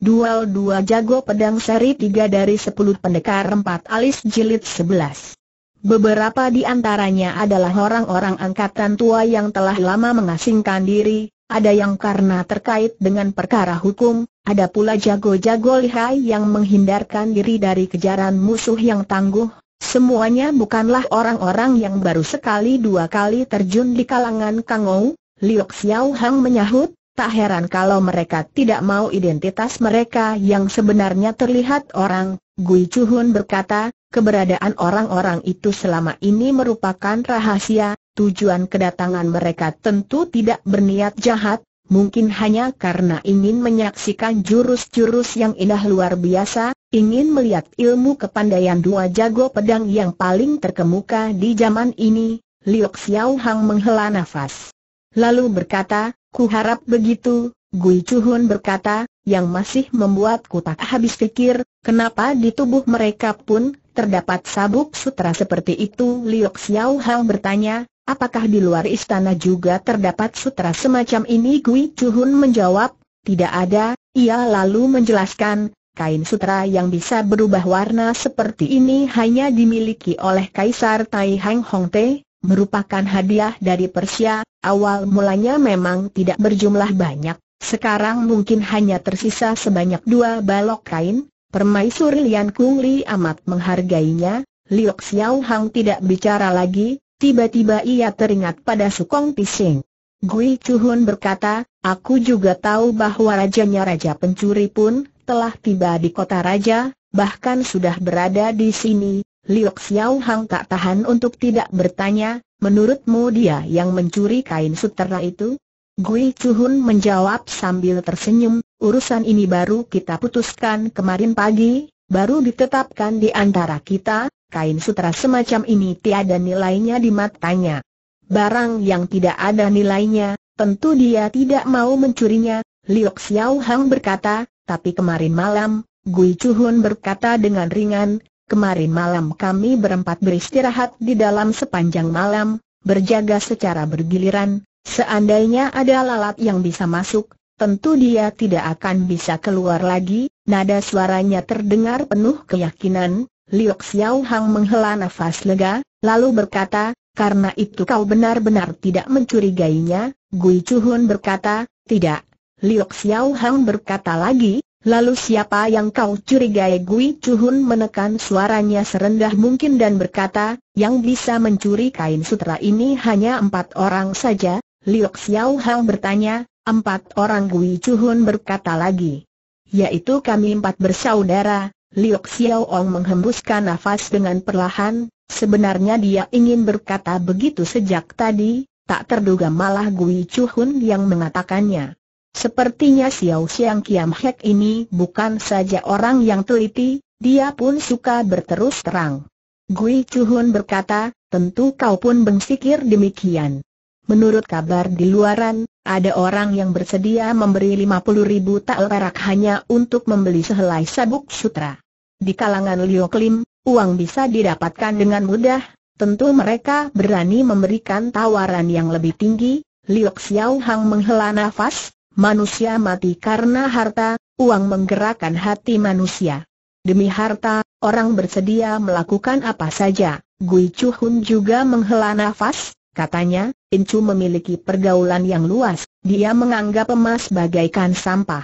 Duel dua jago pedang seri tiga dari sepuluh pendekar empat alis jilid sebelas. Beberapa di antaranya adalah orang-orang angkatan tua yang telah lama mengasingkan diri, ada yang karena terkait dengan perkara hukum, ada pula jago-jago lihai yang menghindarkan diri dari kejaran musuh yang tangguh, semuanya bukanlah orang-orang yang baru sekali dua kali terjun di kalangan Kangou, Liu Xiao menyahut, Tak heran kalau mereka tidak mau identitas mereka yang sebenarnya terlihat orang, Gui Chuhun berkata, keberadaan orang-orang itu selama ini merupakan rahasia, tujuan kedatangan mereka tentu tidak berniat jahat, mungkin hanya karena ingin menyaksikan jurus-jurus yang indah luar biasa, ingin melihat ilmu kepandaian dua jago pedang yang paling terkemuka di zaman ini, Liu Xiaohang menghela nafas. Lalu berkata, Ku harap begitu, Gui Chuhun berkata, yang masih membuatku tak habis pikir, kenapa di tubuh mereka pun terdapat sabuk sutra seperti itu? Liok Xiao Hang bertanya, apakah di luar istana juga terdapat sutra semacam ini? Gui Chuhun menjawab, tidak ada, ia lalu menjelaskan, kain sutra yang bisa berubah warna seperti ini hanya dimiliki oleh Kaisar Tai Hang Hong Te, merupakan hadiah dari Persia, awal mulanya memang tidak berjumlah banyak, sekarang mungkin hanya tersisa sebanyak dua balok kain, permaisuri Lian Kung Li amat menghargainya, Liok Xiao Hang tidak bicara lagi, tiba-tiba ia teringat pada Sukong Tising. Gui Hun berkata, aku juga tahu bahwa rajanya Raja Pencuri pun telah tiba di kota Raja, bahkan sudah berada di sini, Liu Xiao Hang tak tahan untuk tidak bertanya, menurutmu dia yang mencuri kain sutera itu? Gui Chuhun menjawab sambil tersenyum, urusan ini baru kita putuskan kemarin pagi, baru ditetapkan di antara kita, kain sutera semacam ini tiada nilainya di matanya. Barang yang tidak ada nilainya, tentu dia tidak mau mencurinya, Liu Xiao Hang berkata, tapi kemarin malam, Gui Chuhun berkata dengan ringan, Kemarin malam kami berempat beristirahat di dalam sepanjang malam, berjaga secara bergiliran, seandainya ada lalat yang bisa masuk, tentu dia tidak akan bisa keluar lagi, nada suaranya terdengar penuh keyakinan, Liok Xiao Hang menghela nafas lega, lalu berkata, karena itu kau benar-benar tidak mencurigainya, Gui Chuhun berkata, tidak. Liok Xiao Hang berkata lagi, Lalu siapa yang kau curigai Gui Chuhun menekan suaranya serendah mungkin dan berkata, yang bisa mencuri kain sutra ini hanya empat orang saja, Liok Xiao Hang bertanya, empat orang Gui Chuhun berkata lagi. Yaitu kami empat bersaudara, Liok Xiao Ong menghembuskan nafas dengan perlahan, sebenarnya dia ingin berkata begitu sejak tadi, tak terduga malah Gui Chuhun yang mengatakannya. Sepertinya Xiao Xiang Kiam Hek ini bukan saja orang yang teliti, dia pun suka berterus terang. Gui Chuhun berkata, tentu kau pun bersikir demikian. Menurut kabar di luaran, ada orang yang bersedia memberi 50 ribu tal perak hanya untuk membeli sehelai sabuk sutra. Di kalangan Liu Klim, uang bisa didapatkan dengan mudah, tentu mereka berani memberikan tawaran yang lebih tinggi. Liu Xiao Hang menghela nafas, manusia mati karena harta, uang menggerakkan hati manusia. Demi harta, orang bersedia melakukan apa saja. Gui Chu juga menghela nafas, katanya, Incu memiliki pergaulan yang luas, dia menganggap emas bagaikan sampah.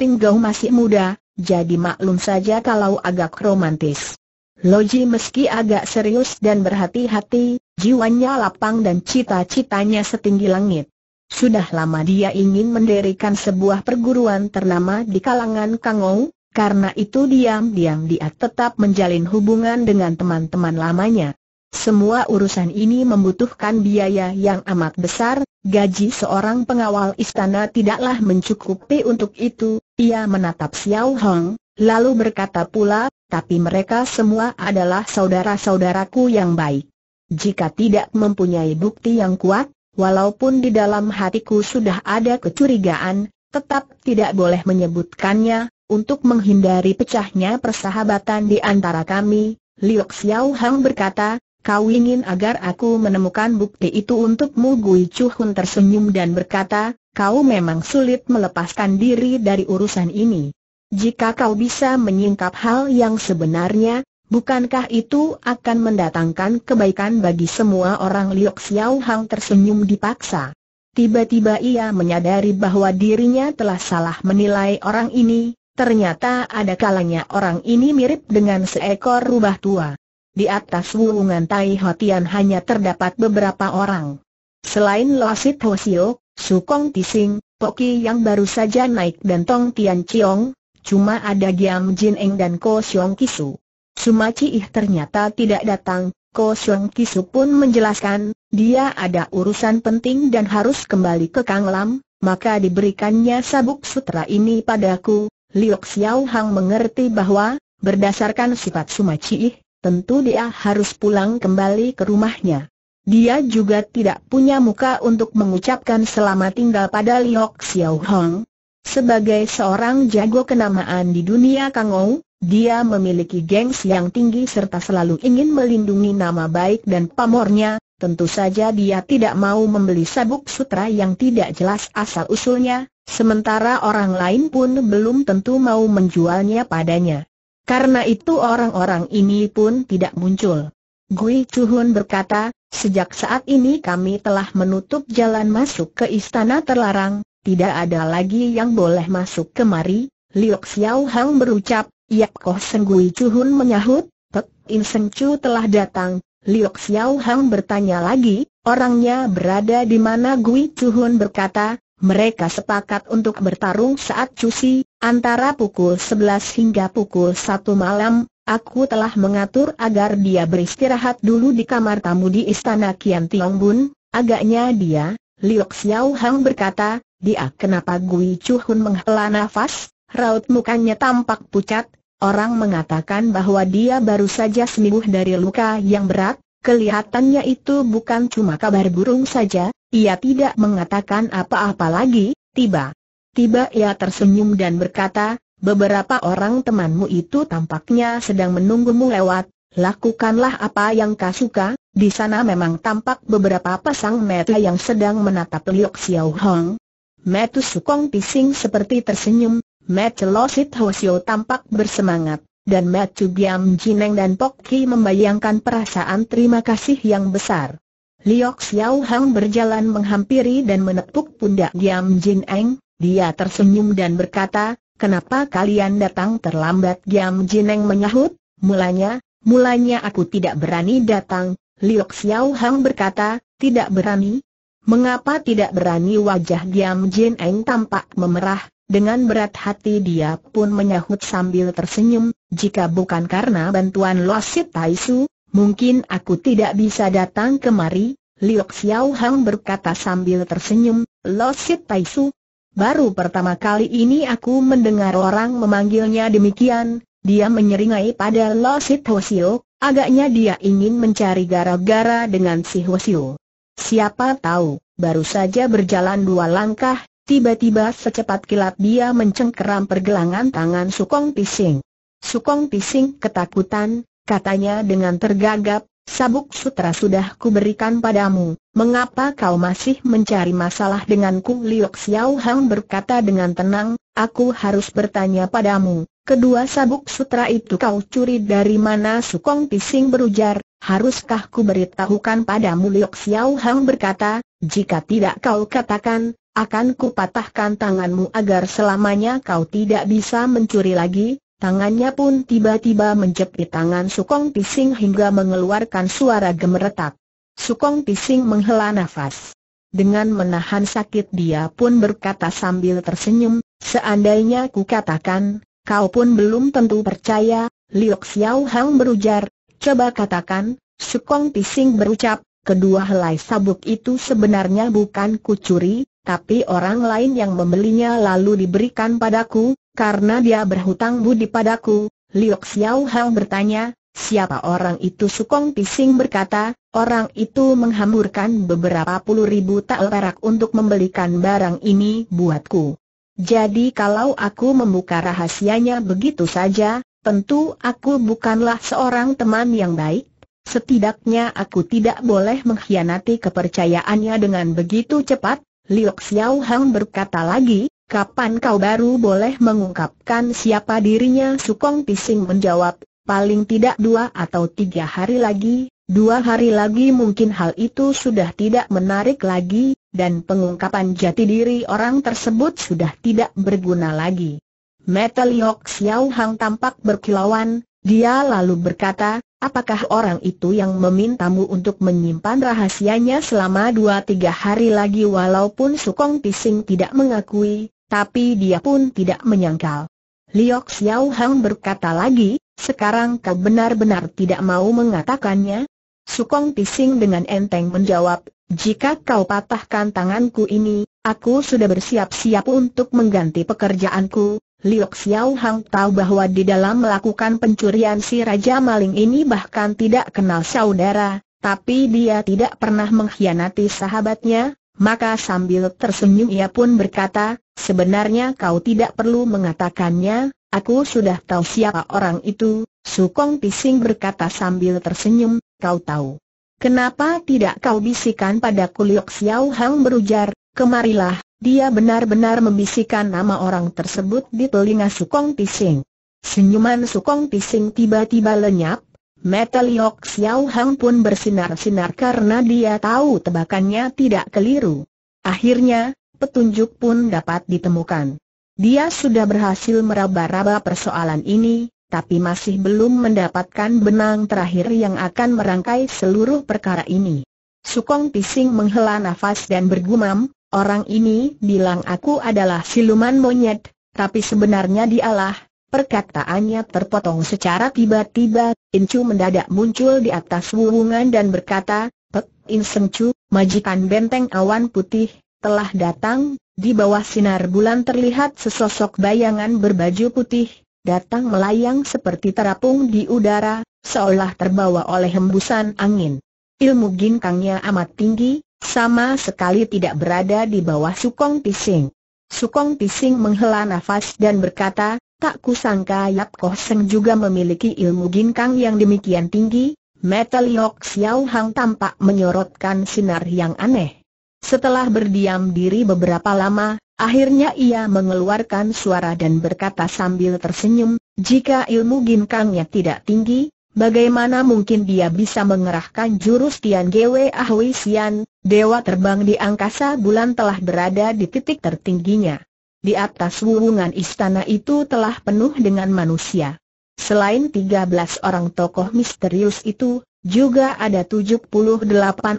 Tinggau masih muda, jadi maklum saja kalau agak romantis. Loji meski agak serius dan berhati-hati, jiwanya lapang dan cita-citanya setinggi langit. Sudah lama dia ingin mendirikan sebuah perguruan ternama di kalangan Kangou, karena itu diam-diam dia tetap menjalin hubungan dengan teman-teman lamanya. Semua urusan ini membutuhkan biaya yang amat besar, gaji seorang pengawal istana tidaklah mencukupi untuk itu, ia menatap Xiao Hong, lalu berkata pula, tapi mereka semua adalah saudara-saudaraku yang baik. Jika tidak mempunyai bukti yang kuat, Walaupun di dalam hatiku sudah ada kecurigaan, tetap tidak boleh menyebutkannya, untuk menghindari pecahnya persahabatan di antara kami, Liu Xiao Hang berkata, kau ingin agar aku menemukan bukti itu untukmu Gui Hun tersenyum dan berkata, kau memang sulit melepaskan diri dari urusan ini. Jika kau bisa menyingkap hal yang sebenarnya, Bukankah itu akan mendatangkan kebaikan bagi semua orang Liok Xiao Hang tersenyum dipaksa? Tiba-tiba ia menyadari bahwa dirinya telah salah menilai orang ini, ternyata ada kalanya orang ini mirip dengan seekor rubah tua. Di atas wulungan Tai Hotian hanya terdapat beberapa orang. Selain Losit Hosio, Sukong Tising, Poki yang baru saja naik dan Tong Tian Chiong, cuma ada Giam Jin Eng dan Ko Xiong Kisu. Sumaci Ih ternyata tidak datang, Ko Siong Kisu pun menjelaskan, dia ada urusan penting dan harus kembali ke Kang Lam, maka diberikannya sabuk sutra ini padaku. Liok Xiao Hang mengerti bahwa, berdasarkan sifat Sumaci Ih, tentu dia harus pulang kembali ke rumahnya. Dia juga tidak punya muka untuk mengucapkan selamat tinggal pada Liok Xiao Hang. Sebagai seorang jago kenamaan di dunia Kang Kangou, dia memiliki gengs yang tinggi serta selalu ingin melindungi nama baik dan pamornya, tentu saja dia tidak mau membeli sabuk sutra yang tidak jelas asal-usulnya, sementara orang lain pun belum tentu mau menjualnya padanya. Karena itu orang-orang ini pun tidak muncul. Gui Chuhun berkata, sejak saat ini kami telah menutup jalan masuk ke istana terlarang, tidak ada lagi yang boleh masuk kemari, Liu Xiao berucap, Yap Koh Senggui cuhun menyahut, Pek In Seng Chu telah datang, Liok Xiao Hang bertanya lagi, orangnya berada di mana Gui cuhun berkata, mereka sepakat untuk bertarung saat si antara pukul 11 hingga pukul 1 malam, Aku telah mengatur agar dia beristirahat dulu di kamar tamu di istana Kian Tiong Bun. Agaknya dia, Liok Xiao Hang berkata, dia kenapa Gui cuhun menghela nafas? raut mukanya tampak pucat, orang mengatakan bahwa dia baru saja sembuh dari luka yang berat, kelihatannya itu bukan cuma kabar burung saja, ia tidak mengatakan apa-apa lagi, tiba-tiba ia tersenyum dan berkata, beberapa orang temanmu itu tampaknya sedang menunggumu lewat, lakukanlah apa yang kau suka, di sana memang tampak beberapa pasang mata yang sedang menatap Liok Xiao Hong. Metu Sukong Pising seperti tersenyum, Metelosit Hosio tampak bersemangat, dan Metu Biam Jineng dan Pok Ki membayangkan perasaan terima kasih yang besar. Liok Xiao Hang berjalan menghampiri dan menepuk pundak Biam Jineng, dia tersenyum dan berkata, kenapa kalian datang terlambat Biam Jineng menyahut, mulanya, mulanya aku tidak berani datang, Liok Xiao Hang berkata, tidak berani? Mengapa tidak berani wajah Biam Jineng tampak memerah, dengan berat hati dia pun menyahut sambil tersenyum, jika bukan karena bantuan Losit Taisu, mungkin aku tidak bisa datang kemari, Liok Xiao Hang berkata sambil tersenyum, Losit Taisu. Baru pertama kali ini aku mendengar orang memanggilnya demikian, dia menyeringai pada Losit Hosio, agaknya dia ingin mencari gara-gara dengan si Hosio. Siapa tahu, baru saja berjalan dua langkah, Tiba-tiba secepat kilat dia mencengkeram pergelangan tangan Sukong Pising. Sukong Pising ketakutan, katanya dengan tergagap, sabuk sutra sudah kuberikan padamu, mengapa kau masih mencari masalah denganku? Liok Xiao Hang berkata dengan tenang, aku harus bertanya padamu, kedua sabuk sutra itu kau curi dari mana? Sukong Pising berujar, haruskah ku beritahukan padamu? Liok Xiao Hang berkata, jika tidak kau katakan, akan kupatahkan tanganmu agar selamanya kau tidak bisa mencuri lagi. Tangannya pun tiba-tiba menjepit tangan Sukong Pising hingga mengeluarkan suara gemeretak. Sukong Pising menghela nafas. Dengan menahan sakit dia pun berkata sambil tersenyum, seandainya ku katakan, kau pun belum tentu percaya, Liok Xiao Hang berujar, coba katakan, Sukong Pising berucap, kedua helai sabuk itu sebenarnya bukan ku curi tapi orang lain yang membelinya lalu diberikan padaku, karena dia berhutang budi padaku. Liok Xiao Hao bertanya, siapa orang itu Sukong Pising berkata, orang itu menghamburkan beberapa puluh ribu tael perak untuk membelikan barang ini buatku. Jadi kalau aku membuka rahasianya begitu saja, tentu aku bukanlah seorang teman yang baik. Setidaknya aku tidak boleh mengkhianati kepercayaannya dengan begitu cepat, Liu Xiao Hang berkata lagi, kapan kau baru boleh mengungkapkan siapa dirinya Sukong Pising menjawab, paling tidak dua atau tiga hari lagi, dua hari lagi mungkin hal itu sudah tidak menarik lagi, dan pengungkapan jati diri orang tersebut sudah tidak berguna lagi. Metal Liok Xiao Hang tampak berkilauan, dia lalu berkata, apakah orang itu yang memintamu untuk menyimpan rahasianya selama dua tiga hari lagi walaupun Sukong Pising tidak mengakui, tapi dia pun tidak menyangkal. Liok Xiao Hang berkata lagi, sekarang kau benar-benar tidak mau mengatakannya? Sukong Pising dengan enteng menjawab, jika kau patahkan tanganku ini, aku sudah bersiap-siap untuk mengganti pekerjaanku, Liu Xiao Hang tahu bahwa di dalam melakukan pencurian si Raja Maling ini bahkan tidak kenal saudara, tapi dia tidak pernah mengkhianati sahabatnya, maka sambil tersenyum ia pun berkata, sebenarnya kau tidak perlu mengatakannya, aku sudah tahu siapa orang itu, Sukong Pising berkata sambil tersenyum, kau tahu. Kenapa tidak kau bisikan pada Kuliok Xiao Hang berujar, kemarilah, dia benar-benar membisikkan nama orang tersebut di telinga Sukong Tising. Senyuman Sukong Tising tiba-tiba lenyap, metal Yok Xiao Hang pun bersinar-sinar karena dia tahu tebakannya tidak keliru. Akhirnya, petunjuk pun dapat ditemukan. Dia sudah berhasil meraba-raba persoalan ini, tapi masih belum mendapatkan benang terakhir yang akan merangkai seluruh perkara ini. Sukong Pising menghela nafas dan bergumam, Orang ini bilang aku adalah siluman monyet, tapi sebenarnya dialah. Perkataannya terpotong secara tiba-tiba, Incu mendadak muncul di atas wuwungan dan berkata, Pek Insengcu, majikan benteng awan putih, telah datang, di bawah sinar bulan terlihat sesosok bayangan berbaju putih, datang melayang seperti terapung di udara, seolah terbawa oleh hembusan angin. Ilmu ginkangnya amat tinggi, sama sekali tidak berada di bawah Sukong Pising. Sukong Pising menghela nafas dan berkata, tak kusangka Yap Koh Seng juga memiliki ilmu ginkang yang demikian tinggi, Metal Yok Xiao Hang tampak menyorotkan sinar yang aneh. Setelah berdiam diri beberapa lama, Akhirnya ia mengeluarkan suara dan berkata sambil tersenyum, jika ilmu ginkangnya tidak tinggi, Bagaimana mungkin dia bisa mengerahkan jurus Tian Gwe Ahui Xian, Dewa Terbang di Angkasa Bulan telah berada di titik tertingginya. Di atas wuwungan istana itu telah penuh dengan manusia. Selain 13 orang tokoh misterius itu, juga ada 78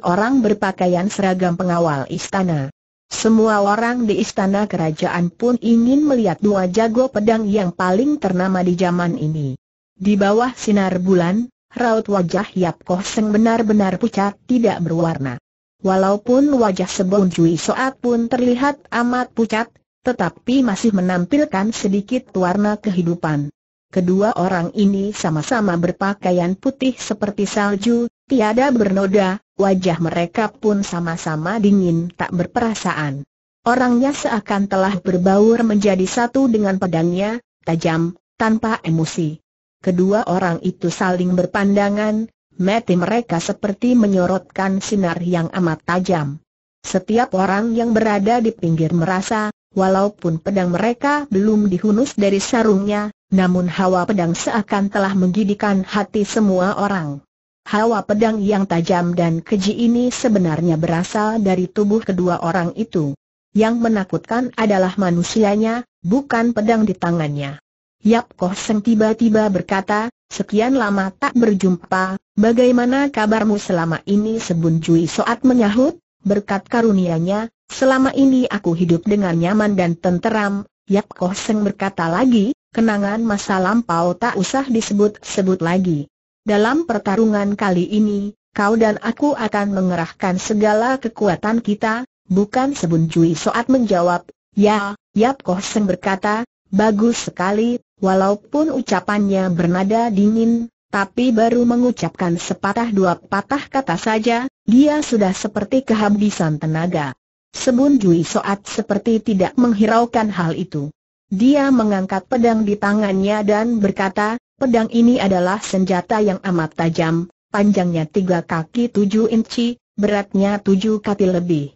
orang berpakaian seragam pengawal istana. Semua orang di istana kerajaan pun ingin melihat dua jago pedang yang paling ternama di zaman ini. Di bawah sinar bulan, raut wajah Yap Koh Seng benar-benar pucat tidak berwarna. Walaupun wajah Sebon Cui Soat pun terlihat amat pucat, tetapi masih menampilkan sedikit warna kehidupan. Kedua orang ini sama-sama berpakaian putih seperti salju, tiada bernoda, wajah mereka pun sama-sama dingin tak berperasaan. Orangnya seakan telah berbaur menjadi satu dengan pedangnya, tajam, tanpa emosi. Kedua orang itu saling berpandangan, mati mereka seperti menyorotkan sinar yang amat tajam. Setiap orang yang berada di pinggir merasa, walaupun pedang mereka belum dihunus dari sarungnya, namun hawa pedang seakan telah menggidikan hati semua orang. Hawa pedang yang tajam dan keji ini sebenarnya berasal dari tubuh kedua orang itu. Yang menakutkan adalah manusianya, bukan pedang di tangannya. Yap Koh Seng tiba-tiba berkata, sekian lama tak berjumpa, bagaimana kabarmu selama ini Sebun cuy Soat menyahut, berkat karunianya, selama ini aku hidup dengan nyaman dan tenteram, Yap Koh Seng berkata lagi, kenangan masa lampau tak usah disebut-sebut lagi. Dalam pertarungan kali ini, kau dan aku akan mengerahkan segala kekuatan kita, bukan Sebun cuy Soat menjawab, ya, Yap Koh Seng berkata, bagus sekali, Walaupun ucapannya bernada dingin, tapi baru mengucapkan sepatah dua patah kata saja, dia sudah seperti kehabisan tenaga. Sebun Jui Soat seperti tidak menghiraukan hal itu. Dia mengangkat pedang di tangannya dan berkata, pedang ini adalah senjata yang amat tajam, panjangnya tiga kaki tujuh inci, beratnya tujuh kati lebih.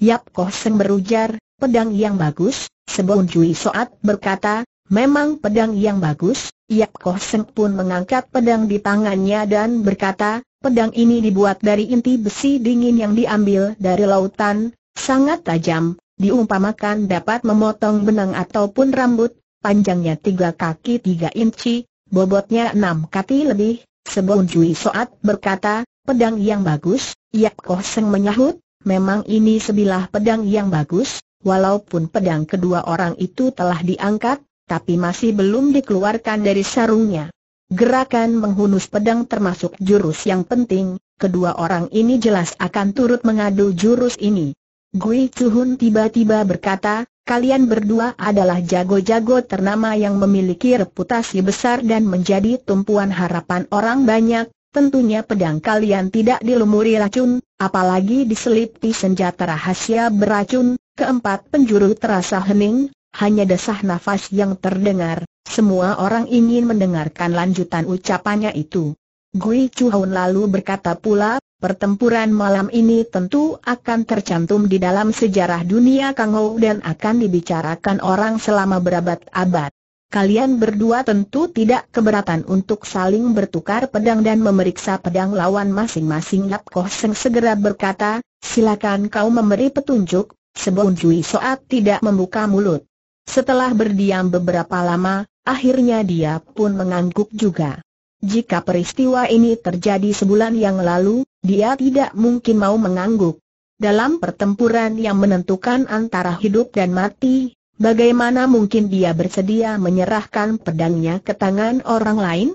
Yap Koh Seng berujar, pedang yang bagus, Sebun Jui Soat berkata, Memang pedang yang bagus, Yap Koh Seng pun mengangkat pedang di tangannya dan berkata, pedang ini dibuat dari inti besi dingin yang diambil dari lautan, sangat tajam, diumpamakan dapat memotong benang ataupun rambut, panjangnya tiga kaki tiga inci, bobotnya enam kaki lebih, Sebelum Cui Soat berkata, pedang yang bagus, Yap Koh Seng menyahut, memang ini sebilah pedang yang bagus, walaupun pedang kedua orang itu telah diangkat, tapi masih belum dikeluarkan dari sarungnya. Gerakan menghunus pedang termasuk jurus yang penting, kedua orang ini jelas akan turut mengadu jurus ini. Gui Chuhun tiba-tiba berkata, kalian berdua adalah jago-jago ternama yang memiliki reputasi besar dan menjadi tumpuan harapan orang banyak, tentunya pedang kalian tidak dilumuri racun, apalagi diselipi senjata rahasia beracun, keempat penjuru terasa hening, hanya desah nafas yang terdengar, semua orang ingin mendengarkan lanjutan ucapannya itu. Gui Chuhun lalu berkata pula, pertempuran malam ini tentu akan tercantum di dalam sejarah dunia Kang Ho dan akan dibicarakan orang selama berabad-abad. Kalian berdua tentu tidak keberatan untuk saling bertukar pedang dan memeriksa pedang lawan masing-masing Yap Koh Seng segera berkata, silakan kau memberi petunjuk, sebelum Jui Soat tidak membuka mulut. Setelah berdiam beberapa lama, akhirnya dia pun mengangguk juga. Jika peristiwa ini terjadi sebulan yang lalu, dia tidak mungkin mau mengangguk. Dalam pertempuran yang menentukan antara hidup dan mati, bagaimana mungkin dia bersedia menyerahkan pedangnya ke tangan orang lain?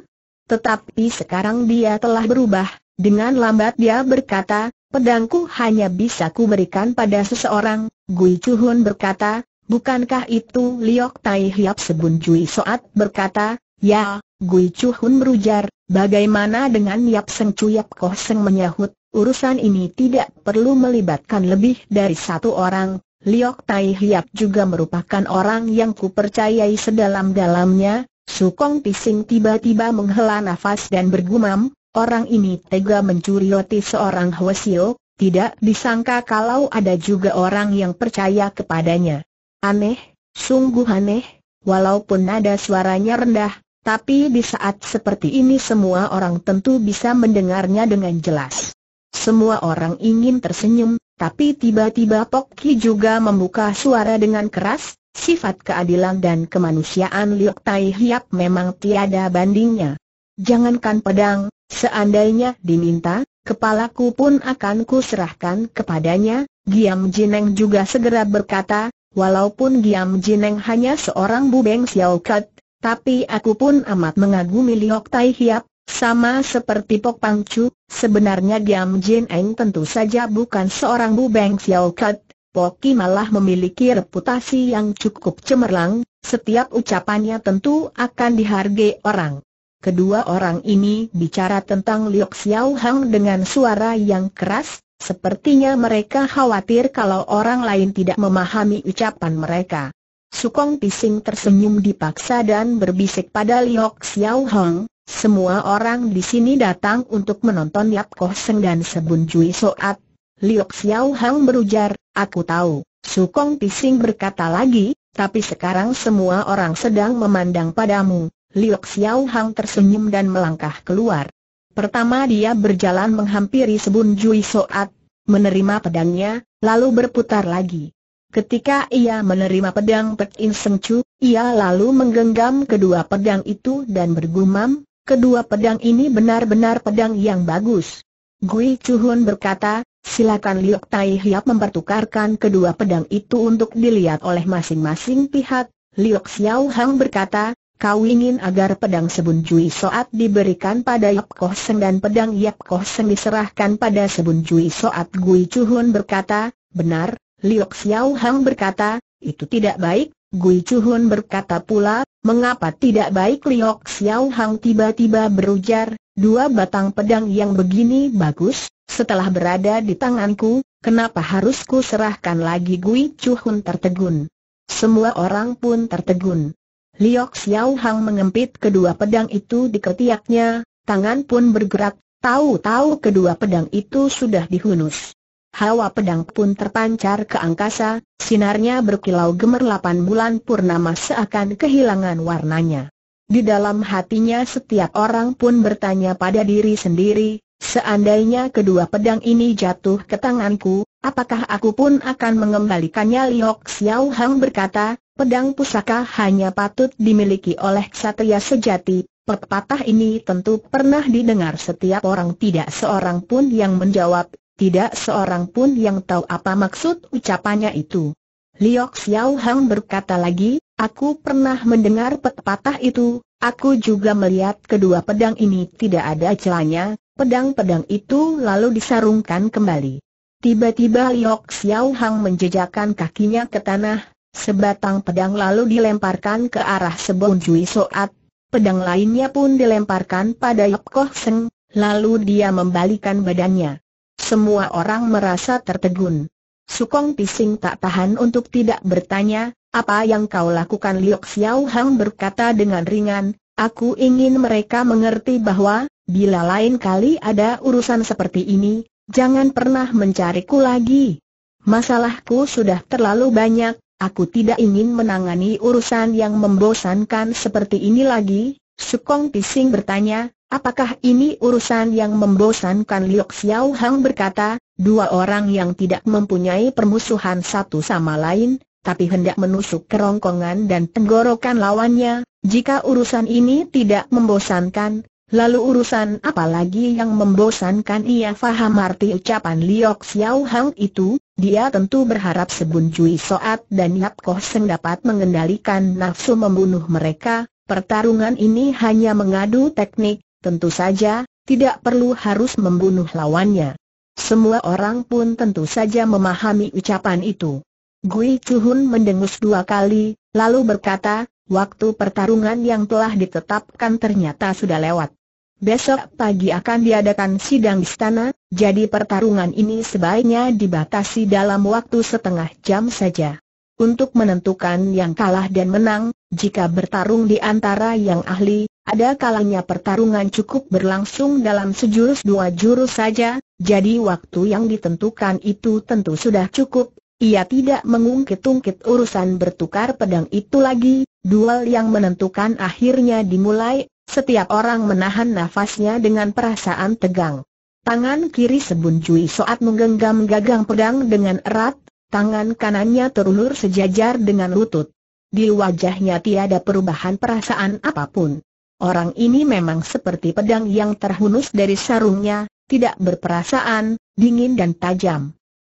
Tetapi sekarang dia telah berubah, dengan lambat dia berkata, pedangku hanya bisa kuberikan pada seseorang, Gui Chuhun berkata, Bukankah itu Liok Tai Hiap Sebun Cui Soat berkata, Ya, Gui Chu Hun berujar, bagaimana dengan Yap Seng Cui Yap Koh Seng menyahut, urusan ini tidak perlu melibatkan lebih dari satu orang, Liok Tai Hiap juga merupakan orang yang kupercayai sedalam-dalamnya, Sukong Pising tiba-tiba menghela nafas dan bergumam, orang ini tega mencuri roti seorang Hwasio, tidak disangka kalau ada juga orang yang percaya kepadanya. Aneh, sungguh aneh, walaupun nada suaranya rendah, tapi di saat seperti ini semua orang tentu bisa mendengarnya dengan jelas. Semua orang ingin tersenyum, tapi tiba-tiba Pok juga membuka suara dengan keras, sifat keadilan dan kemanusiaan Liok Tai Hiap memang tiada bandingnya. Jangankan pedang, seandainya diminta, kepalaku pun akan kuserahkan kepadanya, Giam Jineng juga segera berkata, Walaupun Giam Jineng hanya seorang bubeng Xiao Kat, tapi aku pun amat mengagumi Liok Tai Hiap, sama seperti Pok Pang Chu, sebenarnya Giam Jineng tentu saja bukan seorang bubeng Xiao Kat, Poki malah memiliki reputasi yang cukup cemerlang, setiap ucapannya tentu akan dihargai orang. Kedua orang ini bicara tentang Liok Xiao Hang dengan suara yang keras, Sepertinya mereka khawatir kalau orang lain tidak memahami ucapan mereka. Sukong Pising tersenyum dipaksa dan berbisik pada Liok Xiao Hong, semua orang di sini datang untuk menonton Yap Koh Seng dan Sebun Cui Soat. Liok Xiao Hang berujar, aku tahu, Sukong Pising berkata lagi, tapi sekarang semua orang sedang memandang padamu. Liok Xiao Hang tersenyum dan melangkah keluar. Pertama dia berjalan menghampiri Sebun Jui Soat, menerima pedangnya, lalu berputar lagi. Ketika ia menerima pedang Pek In Seng Chu, ia lalu menggenggam kedua pedang itu dan bergumam, kedua pedang ini benar-benar pedang yang bagus. Gui Chuhun berkata, silakan Liok Tai Hiap mempertukarkan kedua pedang itu untuk dilihat oleh masing-masing pihak. Liok Xiao Hang berkata, Kau ingin agar pedang Sebun Jui Soat diberikan pada Yap Koh Seng dan pedang Yap Koh Seng diserahkan pada Sebun Jui Soat Gui Chuhun berkata, benar, Liok Xiao Hang berkata, itu tidak baik, Gui Chuhun berkata pula, mengapa tidak baik Liok Xiao Hang tiba-tiba berujar, dua batang pedang yang begini bagus, setelah berada di tanganku, kenapa harus ku serahkan lagi Gui Chuhun tertegun? Semua orang pun tertegun. Liok Xiao Hang mengempit kedua pedang itu di ketiaknya, tangan pun bergerak, tahu-tahu kedua pedang itu sudah dihunus. Hawa pedang pun terpancar ke angkasa, sinarnya berkilau gemerlapan bulan purnama seakan kehilangan warnanya. Di dalam hatinya setiap orang pun bertanya pada diri sendiri, seandainya kedua pedang ini jatuh ke tanganku, apakah aku pun akan mengembalikannya Liok Xiao Hang berkata, Pedang pusaka hanya patut dimiliki oleh ksatria sejati, pepatah ini tentu pernah didengar setiap orang tidak seorang pun yang menjawab, tidak seorang pun yang tahu apa maksud ucapannya itu. Liok Xiao Hang berkata lagi, aku pernah mendengar pepatah itu, aku juga melihat kedua pedang ini tidak ada celanya. pedang-pedang itu lalu disarungkan kembali. Tiba-tiba Liok Xiao Hang menjejakkan kakinya ke tanah, Sebatang pedang lalu dilemparkan ke arah sebuah jui Soat, pedang lainnya pun dilemparkan pada Yap Koh Seng, lalu dia membalikan badannya. Semua orang merasa tertegun. Sukong Pising tak tahan untuk tidak bertanya, apa yang kau lakukan Liok Xiao Hang berkata dengan ringan, aku ingin mereka mengerti bahwa, bila lain kali ada urusan seperti ini, jangan pernah mencariku lagi. Masalahku sudah terlalu banyak, Aku tidak ingin menangani urusan yang membosankan seperti ini lagi, Sukong Pising bertanya, apakah ini urusan yang membosankan Liok Xiao Hang berkata, dua orang yang tidak mempunyai permusuhan satu sama lain, tapi hendak menusuk kerongkongan dan tenggorokan lawannya, jika urusan ini tidak membosankan, Lalu urusan apa lagi yang membosankan ia faham arti ucapan Liok Xiao Hang itu, dia tentu berharap Sebun Cui Soat dan Yap Koh Seng dapat mengendalikan nafsu membunuh mereka, pertarungan ini hanya mengadu teknik, tentu saja, tidak perlu harus membunuh lawannya. Semua orang pun tentu saja memahami ucapan itu. Gui Chuhun mendengus dua kali, lalu berkata, Waktu pertarungan yang telah ditetapkan ternyata sudah lewat. Besok pagi akan diadakan sidang istana, jadi pertarungan ini sebaiknya dibatasi dalam waktu setengah jam saja. Untuk menentukan yang kalah dan menang, jika bertarung di antara yang ahli, ada kalanya pertarungan cukup berlangsung dalam sejurus dua jurus saja, jadi waktu yang ditentukan itu tentu sudah cukup ia tidak mengungkit-ungkit urusan bertukar pedang itu lagi, Duel yang menentukan akhirnya dimulai, setiap orang menahan nafasnya dengan perasaan tegang. Tangan kiri Sebun Cui Soat menggenggam gagang pedang dengan erat, tangan kanannya terulur sejajar dengan lutut. Di wajahnya tiada perubahan perasaan apapun. Orang ini memang seperti pedang yang terhunus dari sarungnya, tidak berperasaan, dingin dan tajam.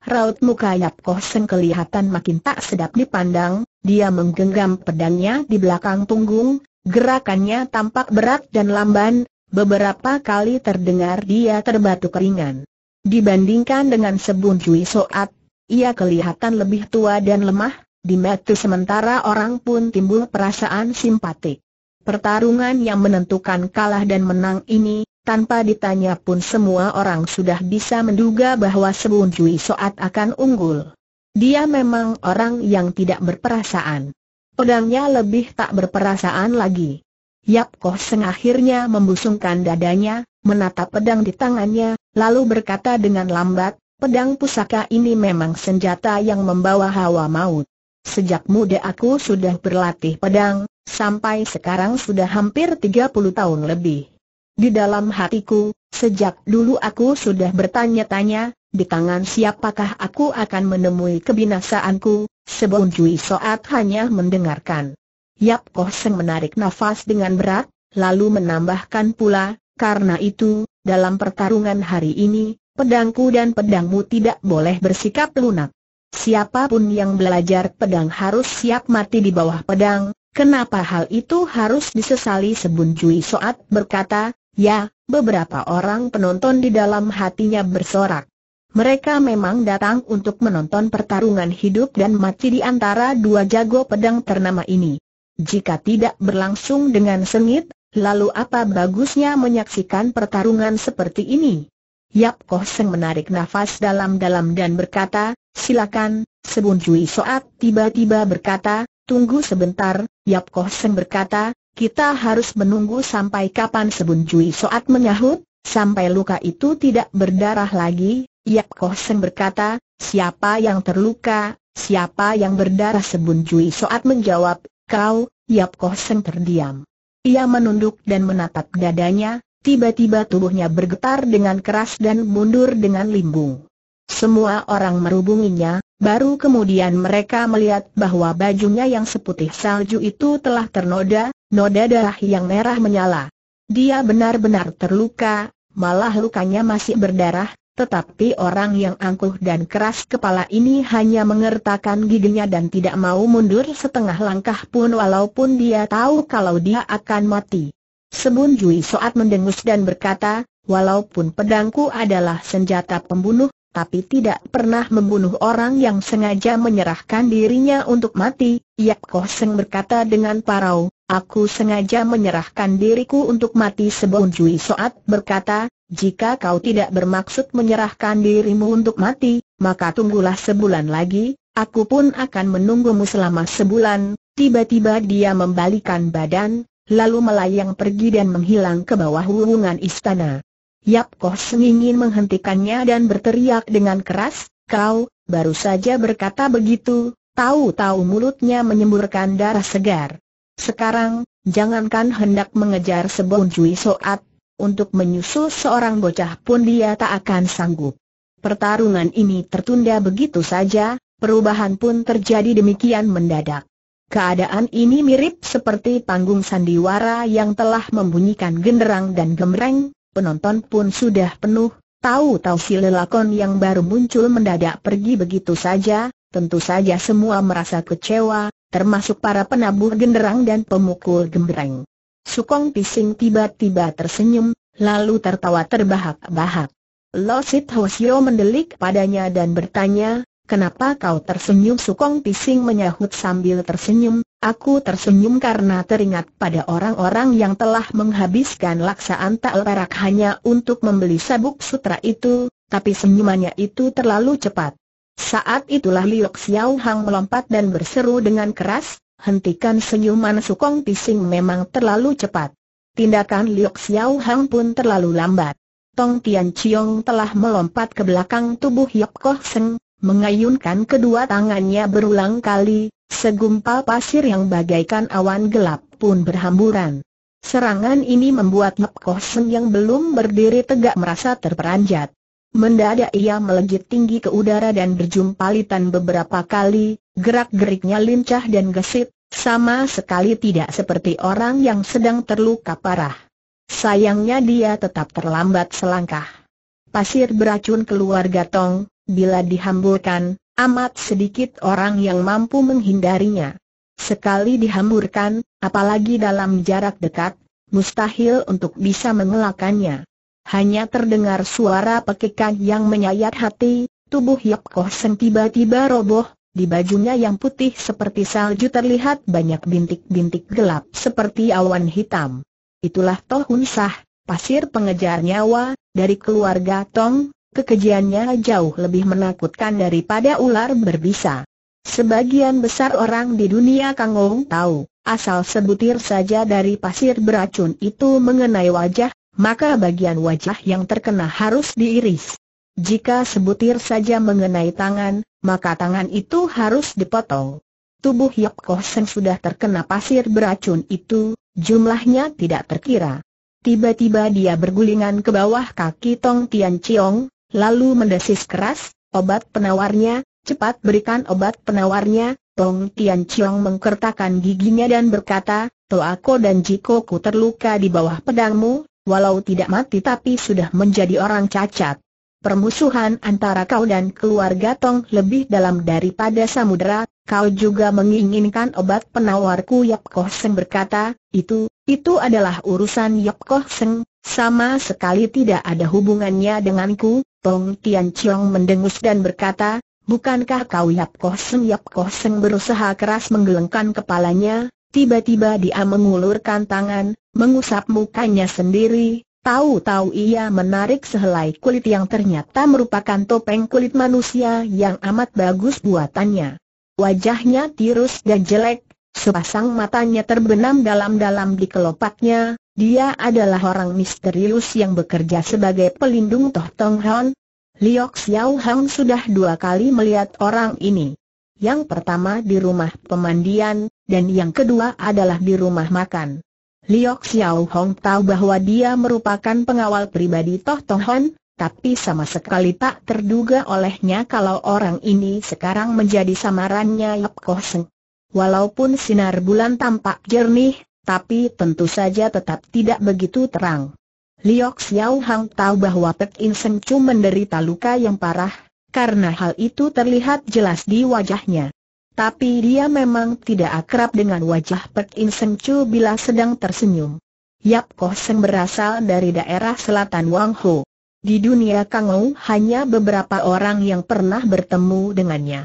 Raut muka Yap Koh Seng kelihatan makin tak sedap dipandang, dia menggenggam pedangnya di belakang punggung, gerakannya tampak berat dan lamban, beberapa kali terdengar dia terbatuk ringan. Dibandingkan dengan Sebun Jui Soat, ia kelihatan lebih tua dan lemah, di mata sementara orang pun timbul perasaan simpatik. Pertarungan yang menentukan kalah dan menang ini, tanpa ditanya pun semua orang sudah bisa menduga bahwa Sebun Jui Soat akan unggul. Dia memang orang yang tidak berperasaan. Pedangnya lebih tak berperasaan lagi. Yap Koh Seng akhirnya membusungkan dadanya, menatap pedang di tangannya, lalu berkata dengan lambat, pedang pusaka ini memang senjata yang membawa hawa maut. Sejak muda aku sudah berlatih pedang, sampai sekarang sudah hampir 30 tahun lebih. Di dalam hatiku, Sejak dulu aku sudah bertanya-tanya, di tangan siapakah aku akan menemui kebinasaanku, sebelum jui Soat hanya mendengarkan. Yap Koh Seng menarik nafas dengan berat, lalu menambahkan pula, karena itu, dalam pertarungan hari ini, pedangku dan pedangmu tidak boleh bersikap lunak. Siapapun yang belajar pedang harus siap mati di bawah pedang, kenapa hal itu harus disesali Sebun Jui Soat berkata, Ya, beberapa orang penonton di dalam hatinya bersorak. Mereka memang datang untuk menonton pertarungan hidup dan mati di antara dua jago pedang ternama ini. Jika tidak berlangsung dengan sengit, lalu apa bagusnya menyaksikan pertarungan seperti ini? Yap Koh Seng menarik nafas dalam-dalam dan berkata, silakan, Sebun Jui Soat tiba-tiba berkata, tunggu sebentar, Yap Koh Seng berkata, kita harus menunggu sampai kapan Sebun Jui Soat menyahut, sampai luka itu tidak berdarah lagi, Yap Koh Seng berkata, siapa yang terluka, siapa yang berdarah Sebun Jui Soat menjawab, kau, Yap Koh Seng terdiam. Ia menunduk dan menatap dadanya, tiba-tiba tubuhnya bergetar dengan keras dan mundur dengan limbung. Semua orang merubunginya, Baru kemudian mereka melihat bahwa bajunya yang seputih salju itu telah ternoda, noda darah yang merah menyala. Dia benar-benar terluka, malah lukanya masih berdarah, tetapi orang yang angkuh dan keras kepala ini hanya mengertakkan giginya dan tidak mau mundur setengah langkah pun walaupun dia tahu kalau dia akan mati. Sebun Jui Soat mendengus dan berkata, walaupun pedangku adalah senjata pembunuh, tapi tidak pernah membunuh orang yang sengaja menyerahkan dirinya untuk mati. Yap Koh Seng berkata dengan parau, aku sengaja menyerahkan diriku untuk mati sebelum Jui Soat berkata, jika kau tidak bermaksud menyerahkan dirimu untuk mati, maka tunggulah sebulan lagi, aku pun akan menunggumu selama sebulan. Tiba-tiba dia membalikan badan, lalu melayang pergi dan menghilang ke bawah hubungan istana. Yap Koh Seng ingin menghentikannya dan berteriak dengan keras, kau, baru saja berkata begitu, tahu-tahu mulutnya menyemburkan darah segar. Sekarang, jangankan hendak mengejar sebuah Jui Soat, untuk menyusul seorang bocah pun dia tak akan sanggup. Pertarungan ini tertunda begitu saja, perubahan pun terjadi demikian mendadak. Keadaan ini mirip seperti panggung sandiwara yang telah membunyikan genderang dan gemreng, penonton pun sudah penuh, tahu-tahu si lelakon yang baru muncul mendadak pergi begitu saja, tentu saja semua merasa kecewa, termasuk para penabuh genderang dan pemukul gembreng. Sukong Pising tiba-tiba tersenyum, lalu tertawa terbahak-bahak. Lo Sit mendelik padanya dan bertanya, Kenapa kau tersenyum Sukong Pising menyahut sambil tersenyum, Aku tersenyum karena teringat pada orang-orang yang telah menghabiskan laksaan tak hanya untuk membeli sabuk sutra itu, tapi senyumannya itu terlalu cepat. Saat itulah Liok Xiao Hang melompat dan berseru dengan keras, hentikan senyuman Sukong Pising memang terlalu cepat. Tindakan Liok Xiao Hang pun terlalu lambat. Tong Tian Chiong telah melompat ke belakang tubuh Yop Koh Seng, Mengayunkan kedua tangannya berulang kali, segumpal pasir yang bagaikan awan gelap pun berhamburan. Serangan ini membuat Mek yang belum berdiri tegak merasa terperanjat. Mendadak ia melejit tinggi ke udara dan berjumpalitan beberapa kali, gerak-geriknya lincah dan gesit, sama sekali tidak seperti orang yang sedang terluka parah. Sayangnya dia tetap terlambat selangkah. Pasir beracun keluar gatong. Bila dihamburkan, amat sedikit orang yang mampu menghindarinya. Sekali dihamburkan, apalagi dalam jarak dekat, mustahil untuk bisa mengelakannya. Hanya terdengar suara pekikan yang menyayat hati, tubuh Yap Koh Sen tiba-tiba roboh, di bajunya yang putih seperti salju terlihat banyak bintik-bintik gelap seperti awan hitam. Itulah Toh Sah, pasir pengejar nyawa, dari keluarga Tong, kekejiannya jauh lebih menakutkan daripada ular berbisa. Sebagian besar orang di dunia Kangong tahu, asal sebutir saja dari pasir beracun itu mengenai wajah, maka bagian wajah yang terkena harus diiris. Jika sebutir saja mengenai tangan, maka tangan itu harus dipotong. Tubuh Yap Koh sudah terkena pasir beracun itu, jumlahnya tidak terkira. Tiba-tiba dia bergulingan ke bawah kaki Tong Tian Chiong, lalu mendesis keras, obat penawarnya, cepat berikan obat penawarnya, Tong Tian Chiong mengkertakan giginya dan berkata, Toako dan Jiko Jikoku terluka di bawah pedangmu, walau tidak mati tapi sudah menjadi orang cacat. Permusuhan antara kau dan keluarga Tong lebih dalam daripada samudera, kau juga menginginkan obat penawarku Yap Koh Seng berkata, itu, itu adalah urusan Yap Koh Seng, sama sekali tidak ada hubungannya denganku, Tong Tian Chiong mendengus dan berkata, Bukankah kau Yap Koh Seng Yap Koh Seng berusaha keras menggelengkan kepalanya, tiba-tiba dia mengulurkan tangan, mengusap mukanya sendiri, tahu-tahu ia menarik sehelai kulit yang ternyata merupakan topeng kulit manusia yang amat bagus buatannya. Wajahnya tirus dan jelek, sepasang matanya terbenam dalam-dalam di kelopaknya, dia adalah orang misterius yang bekerja sebagai pelindung Toh Tong Hon. Liok Xiao Hong sudah dua kali melihat orang ini. Yang pertama di rumah pemandian, dan yang kedua adalah di rumah makan. Liok Xiao Hong tahu bahwa dia merupakan pengawal pribadi Toh Tong Hon, tapi sama sekali tak terduga olehnya kalau orang ini sekarang menjadi samarannya Yap Koh Seng. Walaupun sinar bulan tampak jernih, tapi tentu saja tetap tidak begitu terang. Liok Xiao Hang tahu bahwa Pek In Seng Chu menderita luka yang parah, karena hal itu terlihat jelas di wajahnya. Tapi dia memang tidak akrab dengan wajah Pek In Seng Chu bila sedang tersenyum. Yap Koh Seng berasal dari daerah selatan Wang Ho. Di dunia Kangou hanya beberapa orang yang pernah bertemu dengannya.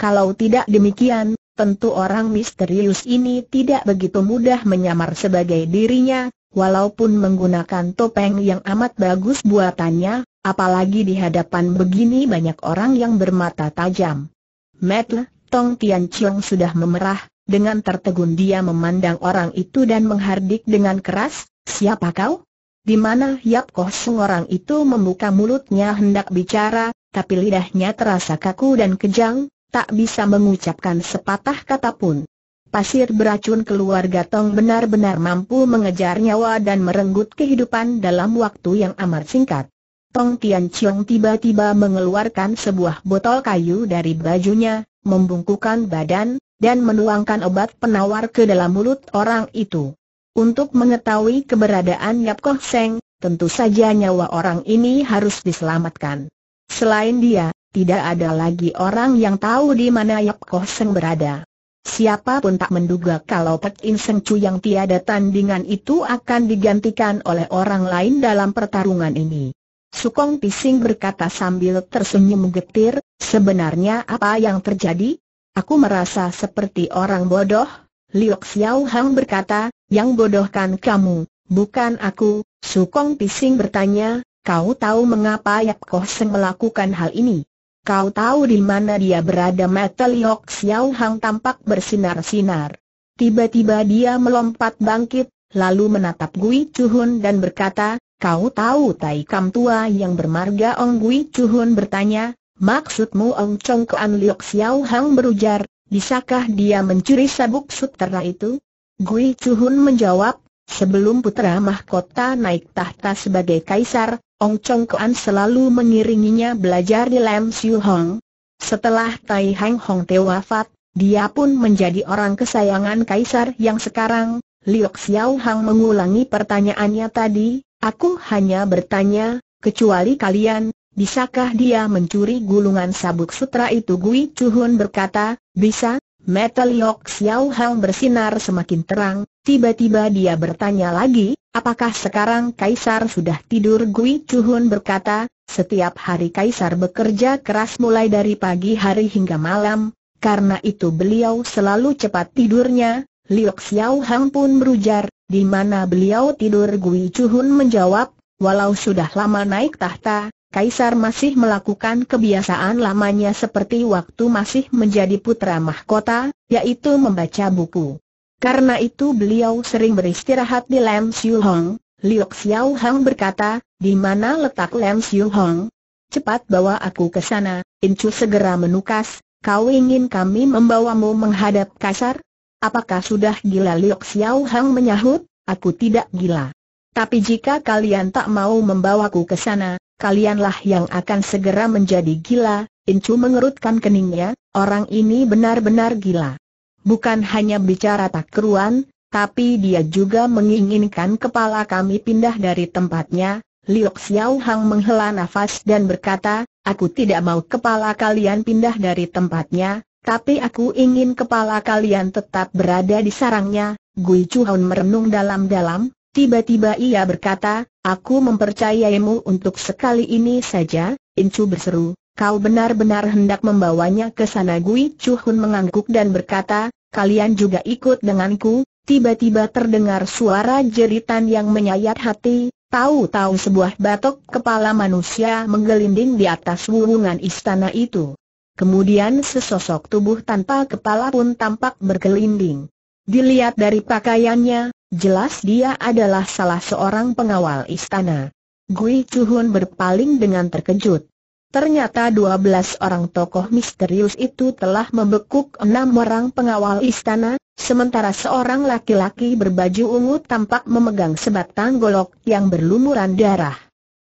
Kalau tidak demikian, Tentu orang misterius ini tidak begitu mudah menyamar sebagai dirinya, walaupun menggunakan topeng yang amat bagus buatannya, apalagi di hadapan begini banyak orang yang bermata tajam. Metle, Tong Tian Chiong sudah memerah, dengan tertegun dia memandang orang itu dan menghardik dengan keras, siapa kau? Di mana Yap Koh Sung orang itu membuka mulutnya hendak bicara, tapi lidahnya terasa kaku dan kejang, tak bisa mengucapkan sepatah kata pun. Pasir beracun keluarga Tong benar-benar mampu mengejar nyawa dan merenggut kehidupan dalam waktu yang amat singkat. Tong Tian Chiong tiba-tiba mengeluarkan sebuah botol kayu dari bajunya, membungkukan badan, dan menuangkan obat penawar ke dalam mulut orang itu. Untuk mengetahui keberadaan Yap Koh Seng, tentu saja nyawa orang ini harus diselamatkan. Selain dia, tidak ada lagi orang yang tahu di mana Yap Koh Seng berada. Siapapun tak menduga kalau Pek In Seng Chu yang tiada tandingan itu akan digantikan oleh orang lain dalam pertarungan ini. Sukong Pising berkata sambil tersenyum getir, sebenarnya apa yang terjadi? Aku merasa seperti orang bodoh, Liok Xiao Hang berkata, yang bodohkan kamu, bukan aku, Sukong Pising bertanya, kau tahu mengapa Yap Koh Seng melakukan hal ini? Kau tahu di mana dia berada mata Liok Xiao Hang tampak bersinar-sinar. Tiba-tiba dia melompat bangkit, lalu menatap Gui Chuhun dan berkata, Kau tahu Tai Kam Tua yang bermarga Ong Gui Chuhun bertanya, Maksudmu Ong Chong Kuan Liok Xiao Hang berujar, bisakah dia mencuri sabuk sutera itu? Gui Chuhun menjawab, Sebelum putra mahkota naik tahta sebagai kaisar, Ong Chong Kuan selalu mengiringinya belajar di Lam Siu Hong. Setelah Tai Hang Hong Te dia pun menjadi orang kesayangan kaisar yang sekarang. Liok Xiao Hang mengulangi pertanyaannya tadi, aku hanya bertanya, kecuali kalian, bisakah dia mencuri gulungan sabuk sutra itu Gui Chuhun berkata, bisa, Metal Liok Xiao Hang bersinar semakin terang, Tiba-tiba dia bertanya lagi, apakah sekarang Kaisar sudah tidur Gui Chuhun berkata, setiap hari Kaisar bekerja keras mulai dari pagi hari hingga malam, karena itu beliau selalu cepat tidurnya, Liok Xiao Hang pun berujar, di mana beliau tidur Gui Chuhun menjawab, walau sudah lama naik tahta, Kaisar masih melakukan kebiasaan lamanya seperti waktu masih menjadi putra mahkota, yaitu membaca buku. Karena itu beliau sering beristirahat di Lam Siu Hong, Liu Xiao Hang berkata, di mana letak Lam Siu Hong? Cepat bawa aku ke sana, Incu segera menukas, kau ingin kami membawamu menghadap kasar? Apakah sudah gila Liu Xiao Hang menyahut, aku tidak gila. Tapi jika kalian tak mau membawaku ke sana, kalianlah yang akan segera menjadi gila, Incu mengerutkan keningnya, orang ini benar-benar gila. Bukan hanya bicara tak keruan, tapi dia juga menginginkan kepala kami pindah dari tempatnya. Liu Xiao Hang menghela nafas dan berkata, aku tidak mau kepala kalian pindah dari tempatnya, tapi aku ingin kepala kalian tetap berada di sarangnya. Gui merenung dalam-dalam, tiba-tiba ia berkata, aku mempercayaimu untuk sekali ini saja, Incu berseru, Kau benar-benar hendak membawanya ke sana Gui Chuhun mengangguk dan berkata, kalian juga ikut denganku, tiba-tiba terdengar suara jeritan yang menyayat hati, tahu-tahu sebuah batok kepala manusia menggelinding di atas wuwungan istana itu. Kemudian sesosok tubuh tanpa kepala pun tampak bergelinding. Dilihat dari pakaiannya, jelas dia adalah salah seorang pengawal istana. Gui Chuhun berpaling dengan terkejut. Ternyata 12 orang tokoh misterius itu telah membekuk enam orang pengawal istana, sementara seorang laki-laki berbaju ungu tampak memegang sebatang golok yang berlumuran darah.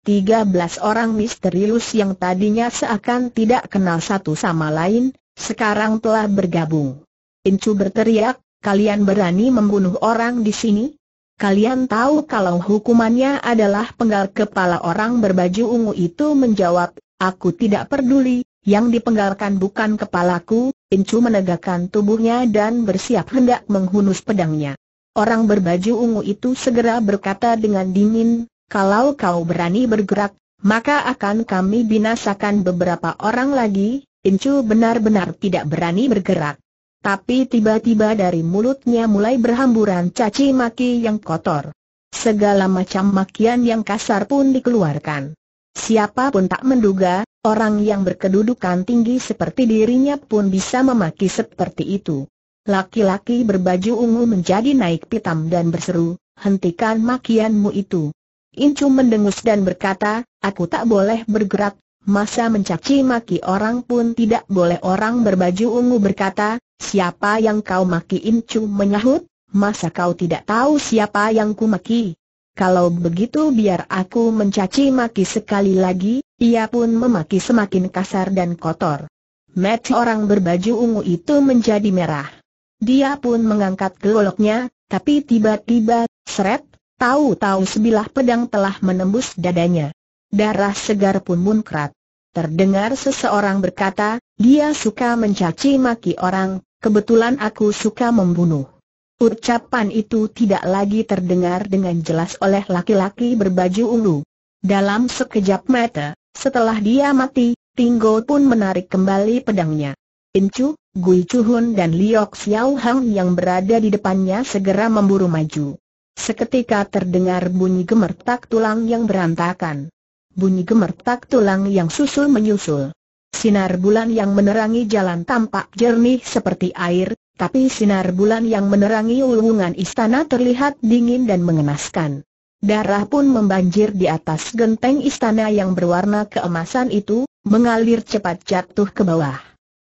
13 orang misterius yang tadinya seakan tidak kenal satu sama lain, sekarang telah bergabung. Incu berteriak, kalian berani membunuh orang di sini? Kalian tahu kalau hukumannya adalah penggal kepala orang berbaju ungu itu menjawab, Aku tidak peduli, yang dipenggalkan bukan kepalaku, Incu menegakkan tubuhnya dan bersiap hendak menghunus pedangnya. Orang berbaju ungu itu segera berkata dengan dingin, kalau kau berani bergerak, maka akan kami binasakan beberapa orang lagi, Incu benar-benar tidak berani bergerak. Tapi tiba-tiba dari mulutnya mulai berhamburan caci maki yang kotor. Segala macam makian yang kasar pun dikeluarkan. Siapa pun tak menduga, orang yang berkedudukan tinggi seperti dirinya pun bisa memaki seperti itu. Laki-laki berbaju ungu menjadi naik pitam dan berseru, hentikan makianmu itu. Incu mendengus dan berkata, aku tak boleh bergerak, masa mencaci maki orang pun tidak boleh orang berbaju ungu berkata, siapa yang kau maki Incu menyahut, masa kau tidak tahu siapa yang ku maki? Kalau begitu biar aku mencaci maki sekali lagi, ia pun memaki semakin kasar dan kotor. Mat orang berbaju ungu itu menjadi merah. Dia pun mengangkat geloknya, tapi tiba-tiba, seret, tahu-tahu sebilah pedang telah menembus dadanya. Darah segar pun muncrat. Terdengar seseorang berkata, dia suka mencaci maki orang, kebetulan aku suka membunuh. Ucapan itu tidak lagi terdengar dengan jelas oleh laki-laki berbaju ungu. Dalam sekejap mata, setelah dia mati, Tinggo pun menarik kembali pedangnya. Incu, Gui Chuhun dan Liok Xiao Hang yang berada di depannya segera memburu maju. Seketika terdengar bunyi gemertak tulang yang berantakan. Bunyi gemertak tulang yang susul menyusul. Sinar bulan yang menerangi jalan tampak jernih seperti air, tapi sinar bulan yang menerangi ulungan istana terlihat dingin dan mengenaskan. Darah pun membanjir di atas genteng istana yang berwarna keemasan itu, mengalir cepat jatuh ke bawah.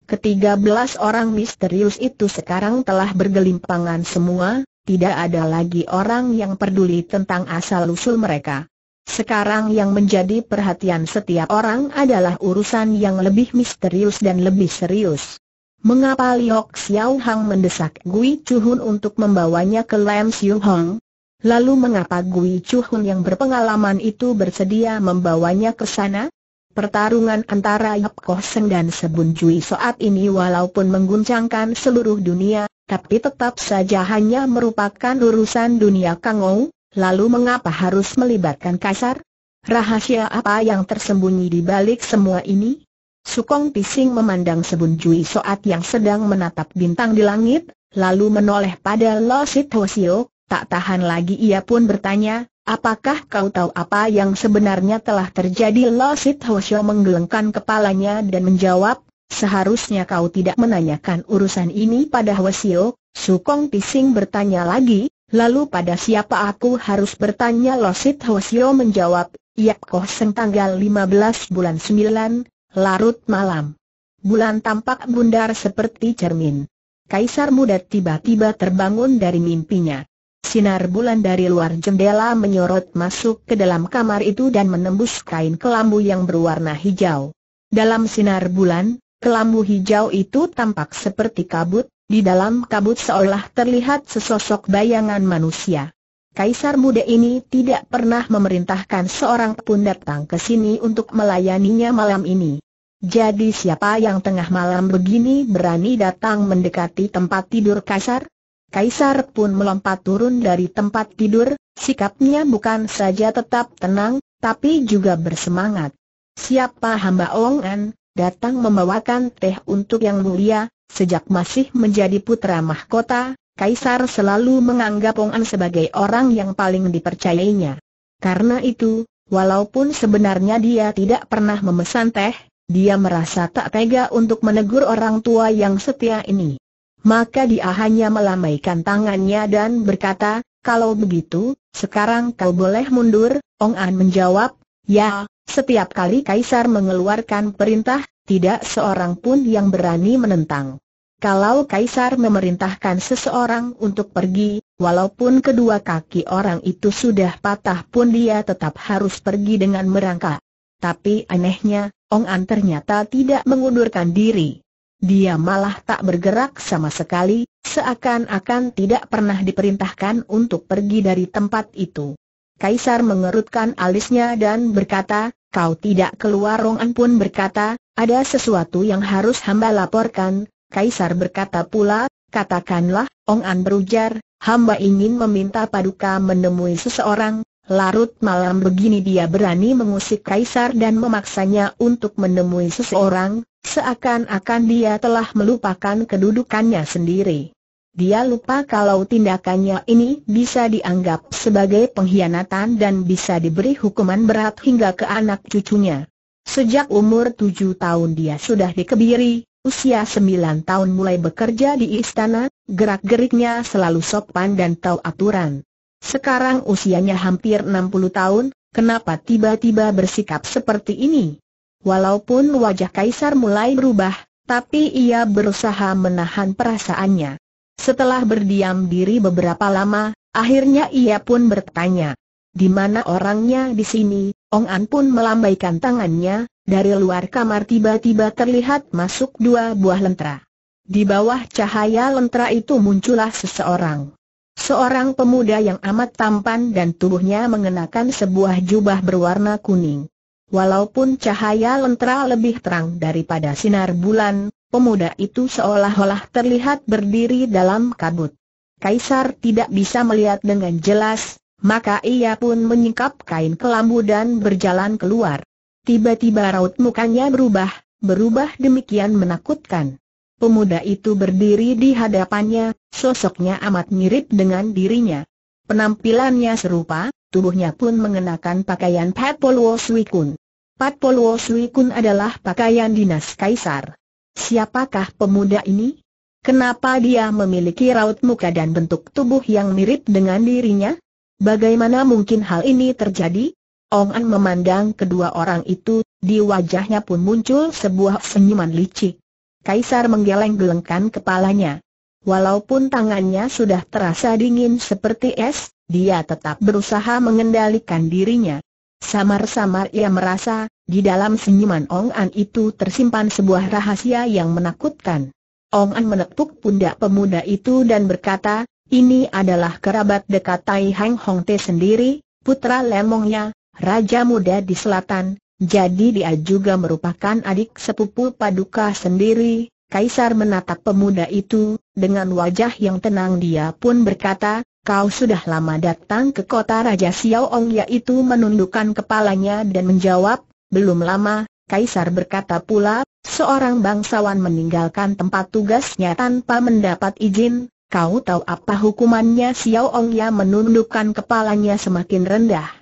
Ketiga belas orang misterius itu sekarang telah bergelimpangan semua, tidak ada lagi orang yang peduli tentang asal-usul mereka. Sekarang yang menjadi perhatian setiap orang adalah urusan yang lebih misterius dan lebih serius. Mengapa Liok Xiao Hang mendesak Gui Chuhun untuk membawanya ke Lam Siu Hong? Lalu mengapa Gui Chuhun yang berpengalaman itu bersedia membawanya ke sana? Pertarungan antara Yap Koh Seng dan Sebun Cui saat ini walaupun mengguncangkan seluruh dunia, tapi tetap saja hanya merupakan urusan dunia Kang Ou, lalu mengapa harus melibatkan kasar? Rahasia apa yang tersembunyi di balik semua ini? Sukong Pising memandang Sebun Jui Soat yang sedang menatap bintang di langit, lalu menoleh pada Lo Sit Hosio, tak tahan lagi ia pun bertanya, apakah kau tahu apa yang sebenarnya telah terjadi Lo Sit Hosio menggelengkan kepalanya dan menjawab, seharusnya kau tidak menanyakan urusan ini pada Hosio, Sukong Pising bertanya lagi, lalu pada siapa aku harus bertanya Lo Sit Hosio menjawab, Yap Koh Seng tanggal 15 bulan 9, Larut malam. Bulan tampak bundar seperti cermin. Kaisar muda tiba-tiba terbangun dari mimpinya. Sinar bulan dari luar jendela menyorot masuk ke dalam kamar itu dan menembus kain kelambu yang berwarna hijau. Dalam sinar bulan, kelambu hijau itu tampak seperti kabut, di dalam kabut seolah terlihat sesosok bayangan manusia. Kaisar muda ini tidak pernah memerintahkan seorang pun datang ke sini untuk melayaninya malam ini. Jadi siapa yang tengah malam begini berani datang mendekati tempat tidur Kaisar? Kaisar pun melompat turun dari tempat tidur, sikapnya bukan saja tetap tenang, tapi juga bersemangat. Siapa hamba Ongan, datang membawakan teh untuk yang mulia, sejak masih menjadi putra mahkota, Kaisar selalu menganggap Ong An sebagai orang yang paling dipercayainya. Karena itu, walaupun sebenarnya dia tidak pernah memesan teh, dia merasa tak tega untuk menegur orang tua yang setia ini. Maka dia hanya melambaikan tangannya dan berkata, kalau begitu, sekarang kau boleh mundur, Ong An menjawab, ya, setiap kali Kaisar mengeluarkan perintah, tidak seorang pun yang berani menentang. Kalau kaisar memerintahkan seseorang untuk pergi, walaupun kedua kaki orang itu sudah patah pun dia tetap harus pergi dengan merangka. Tapi anehnya, Ong An ternyata tidak mengundurkan diri. Dia malah tak bergerak sama sekali, seakan-akan tidak pernah diperintahkan untuk pergi dari tempat itu. Kaisar mengerutkan alisnya dan berkata, kau tidak keluar Ong An pun berkata, ada sesuatu yang harus hamba laporkan, Kaisar berkata pula, katakanlah, Ong An berujar, hamba ingin meminta paduka menemui seseorang, larut malam begini dia berani mengusik Kaisar dan memaksanya untuk menemui seseorang, seakan-akan dia telah melupakan kedudukannya sendiri. Dia lupa kalau tindakannya ini bisa dianggap sebagai pengkhianatan dan bisa diberi hukuman berat hingga ke anak cucunya. Sejak umur tujuh tahun dia sudah dikebiri, usia sembilan tahun mulai bekerja di istana, gerak-geriknya selalu sopan dan tahu aturan. Sekarang usianya hampir enam puluh tahun, kenapa tiba-tiba bersikap seperti ini? Walaupun wajah Kaisar mulai berubah, tapi ia berusaha menahan perasaannya. Setelah berdiam diri beberapa lama, akhirnya ia pun bertanya, di mana orangnya di sini? Ong An pun melambaikan tangannya, dari luar kamar tiba-tiba terlihat masuk dua buah lentera. Di bawah cahaya lentera itu muncullah seseorang. Seorang pemuda yang amat tampan dan tubuhnya mengenakan sebuah jubah berwarna kuning. Walaupun cahaya lentera lebih terang daripada sinar bulan, pemuda itu seolah-olah terlihat berdiri dalam kabut. Kaisar tidak bisa melihat dengan jelas, maka ia pun menyingkap kain kelambu dan berjalan keluar. Tiba-tiba raut mukanya berubah, berubah demikian menakutkan. Pemuda itu berdiri di hadapannya, sosoknya amat mirip dengan dirinya. Penampilannya serupa, tubuhnya pun mengenakan pakaian Patpolwo Suikun. Patpolwo Suikun adalah pakaian dinas kaisar. Siapakah pemuda ini? Kenapa dia memiliki raut muka dan bentuk tubuh yang mirip dengan dirinya? Bagaimana mungkin hal ini terjadi? Ong An memandang kedua orang itu, di wajahnya pun muncul sebuah senyuman licik. Kaisar menggeleng-gelengkan kepalanya. Walaupun tangannya sudah terasa dingin seperti es, dia tetap berusaha mengendalikan dirinya. Samar-samar ia merasa, di dalam senyuman Ong An itu tersimpan sebuah rahasia yang menakutkan. Ong An menepuk pundak pemuda itu dan berkata, ini adalah kerabat dekat Tai Hang Hong Te sendiri, putra lemongnya, raja muda di selatan, jadi dia juga merupakan adik sepupu Paduka sendiri. Kaisar menatap pemuda itu, dengan wajah yang tenang dia pun berkata, Kau sudah lama datang ke kota Raja Xiaoong yaitu menundukkan kepalanya dan menjawab, belum lama, Kaisar berkata pula, seorang bangsawan meninggalkan tempat tugasnya tanpa mendapat izin, kau tahu apa hukumannya Xiaoong ya menundukkan kepalanya semakin rendah.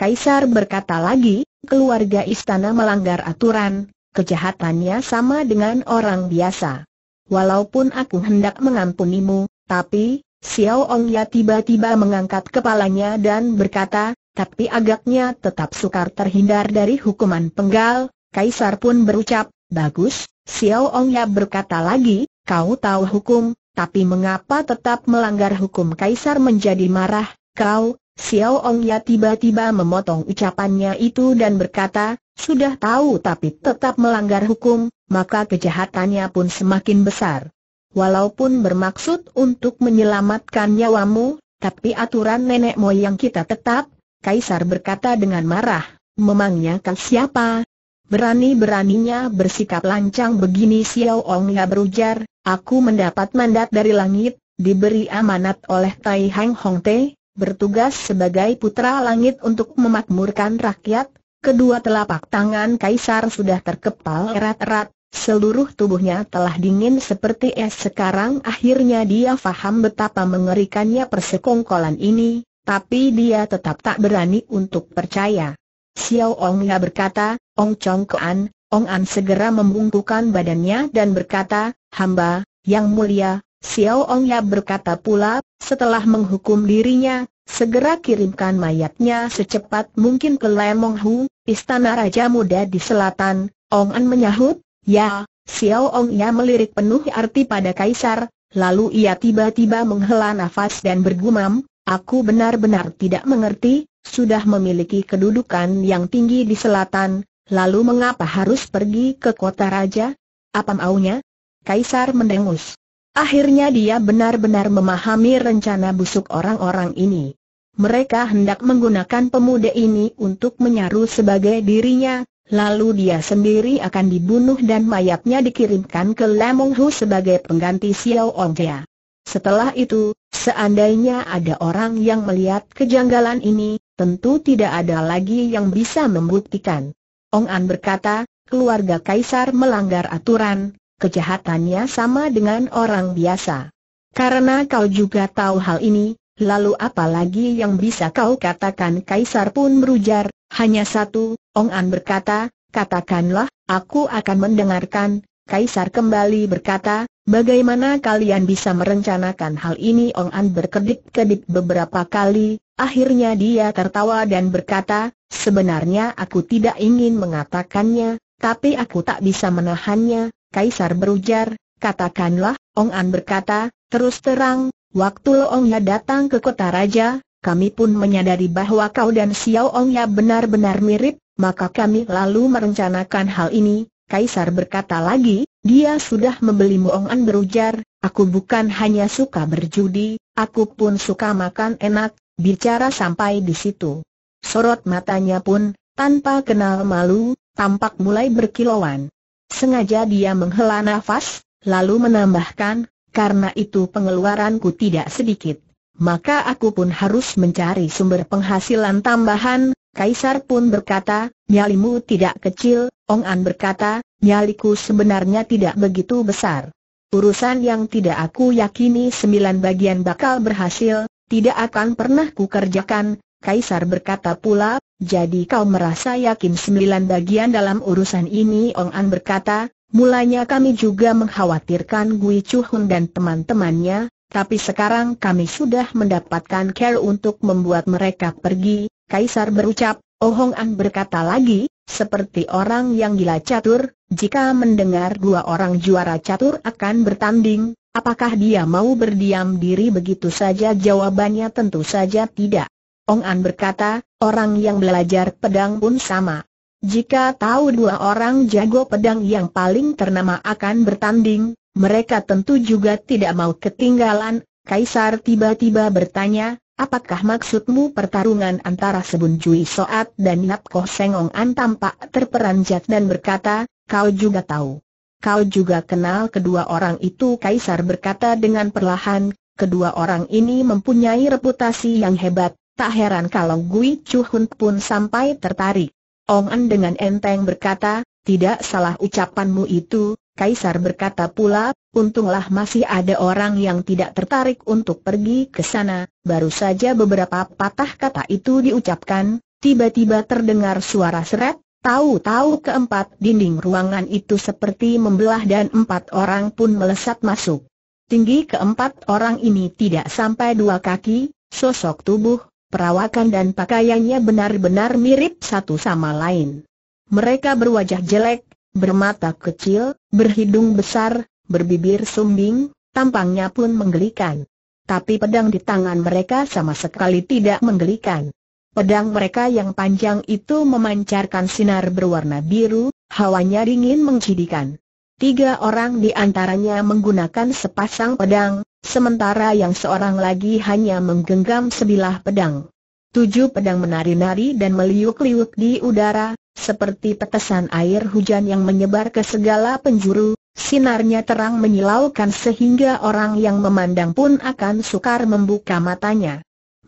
Kaisar berkata lagi, keluarga istana melanggar aturan, kejahatannya sama dengan orang biasa. Walaupun aku hendak mengampunimu, tapi, Xiao ya tiba-tiba mengangkat kepalanya dan berkata, tapi agaknya tetap sukar terhindar dari hukuman penggal, Kaisar pun berucap, bagus, Xiao ya berkata lagi, kau tahu hukum, tapi mengapa tetap melanggar hukum Kaisar menjadi marah, kau, Xiao Ya tiba-tiba memotong ucapannya itu dan berkata, sudah tahu tapi tetap melanggar hukum, maka kejahatannya pun semakin besar. Walaupun bermaksud untuk menyelamatkan nyawamu, tapi aturan nenek moyang kita tetap, Kaisar berkata dengan marah, memangnya kan siapa? Berani-beraninya bersikap lancang begini Xiao Ong? Ya berujar, aku mendapat mandat dari langit, diberi amanat oleh Tai Hang Hong Te, bertugas sebagai putra langit untuk memakmurkan rakyat, kedua telapak tangan kaisar sudah terkepal erat-erat, seluruh tubuhnya telah dingin seperti es sekarang akhirnya dia faham betapa mengerikannya persekongkolan ini, tapi dia tetap tak berani untuk percaya. Xiao Ong Ya berkata, Ong Chong Kean, Ong An segera membungkukan badannya dan berkata, hamba, yang mulia, Xiao Ya berkata pula, setelah menghukum dirinya, segera kirimkan mayatnya secepat mungkin ke Lemong Hu, istana Raja Muda di selatan, Ong An menyahut, ya, Xiao Ong Ya melirik penuh arti pada Kaisar, lalu ia tiba-tiba menghela nafas dan bergumam, aku benar-benar tidak mengerti, sudah memiliki kedudukan yang tinggi di selatan, lalu mengapa harus pergi ke kota Raja? Apa maunya? Kaisar mendengus. Akhirnya dia benar-benar memahami rencana busuk orang-orang ini. Mereka hendak menggunakan pemuda ini untuk menyaru sebagai dirinya, lalu dia sendiri akan dibunuh dan mayatnya dikirimkan ke Lemong Hu sebagai pengganti Xiao Ongjia. Setelah itu, seandainya ada orang yang melihat kejanggalan ini, tentu tidak ada lagi yang bisa membuktikan. Ong An berkata, keluarga Kaisar melanggar aturan, kejahatannya sama dengan orang biasa. Karena kau juga tahu hal ini, lalu apalagi yang bisa kau katakan Kaisar pun berujar, hanya satu, Ong An berkata, katakanlah, aku akan mendengarkan, Kaisar kembali berkata, bagaimana kalian bisa merencanakan hal ini Ong An berkedip-kedip beberapa kali, akhirnya dia tertawa dan berkata, sebenarnya aku tidak ingin mengatakannya, tapi aku tak bisa menahannya, Kaisar berujar, katakanlah, Ong An berkata, terus terang, waktu Ya datang ke kota raja, kami pun menyadari bahwa kau dan Xiao Ongnya benar-benar mirip, maka kami lalu merencanakan hal ini. Kaisar berkata lagi, dia sudah membelimu Ong An berujar, aku bukan hanya suka berjudi, aku pun suka makan enak, bicara sampai di situ. Sorot matanya pun, tanpa kenal malu, tampak mulai berkilauan. Sengaja dia menghela nafas, lalu menambahkan, karena itu pengeluaranku tidak sedikit. Maka aku pun harus mencari sumber penghasilan tambahan, Kaisar pun berkata, nyalimu tidak kecil, Ong An berkata, nyaliku sebenarnya tidak begitu besar. Urusan yang tidak aku yakini sembilan bagian bakal berhasil, tidak akan pernah kukerjakan, Kaisar berkata pula, jadi kau merasa yakin sembilan bagian dalam urusan ini Ong An berkata, mulanya kami juga mengkhawatirkan Gui Chuhun dan teman-temannya, tapi sekarang kami sudah mendapatkan care untuk membuat mereka pergi, Kaisar berucap, Oh Hong An berkata lagi, seperti orang yang gila catur, jika mendengar dua orang juara catur akan bertanding, apakah dia mau berdiam diri begitu saja? Jawabannya tentu saja tidak. Ong An berkata, orang yang belajar pedang pun sama. Jika tahu dua orang jago pedang yang paling ternama akan bertanding, mereka tentu juga tidak mau ketinggalan. Kaisar tiba-tiba bertanya, apakah maksudmu pertarungan antara Sebun Jui Soat dan Yap Koh Seng? Sengong An tampak terperanjat dan berkata, kau juga tahu. Kau juga kenal kedua orang itu Kaisar berkata dengan perlahan, kedua orang ini mempunyai reputasi yang hebat, Tak heran kalau Gui Chu pun sampai tertarik. Ong En dengan enteng berkata, tidak salah ucapanmu itu, Kaisar berkata pula, untunglah masih ada orang yang tidak tertarik untuk pergi ke sana, baru saja beberapa patah kata itu diucapkan, tiba-tiba terdengar suara seret, tahu-tahu keempat dinding ruangan itu seperti membelah dan empat orang pun melesat masuk. Tinggi keempat orang ini tidak sampai dua kaki, sosok tubuh perawakan dan pakaiannya benar-benar mirip satu sama lain. Mereka berwajah jelek, bermata kecil, berhidung besar, berbibir sumbing, tampangnya pun menggelikan. Tapi pedang di tangan mereka sama sekali tidak menggelikan. Pedang mereka yang panjang itu memancarkan sinar berwarna biru, hawanya dingin mencidikan. Tiga orang di antaranya menggunakan sepasang pedang, sementara yang seorang lagi hanya menggenggam sebilah pedang. Tujuh pedang menari-nari dan meliuk-liuk di udara, seperti tetesan air hujan yang menyebar ke segala penjuru, sinarnya terang menyilaukan sehingga orang yang memandang pun akan sukar membuka matanya.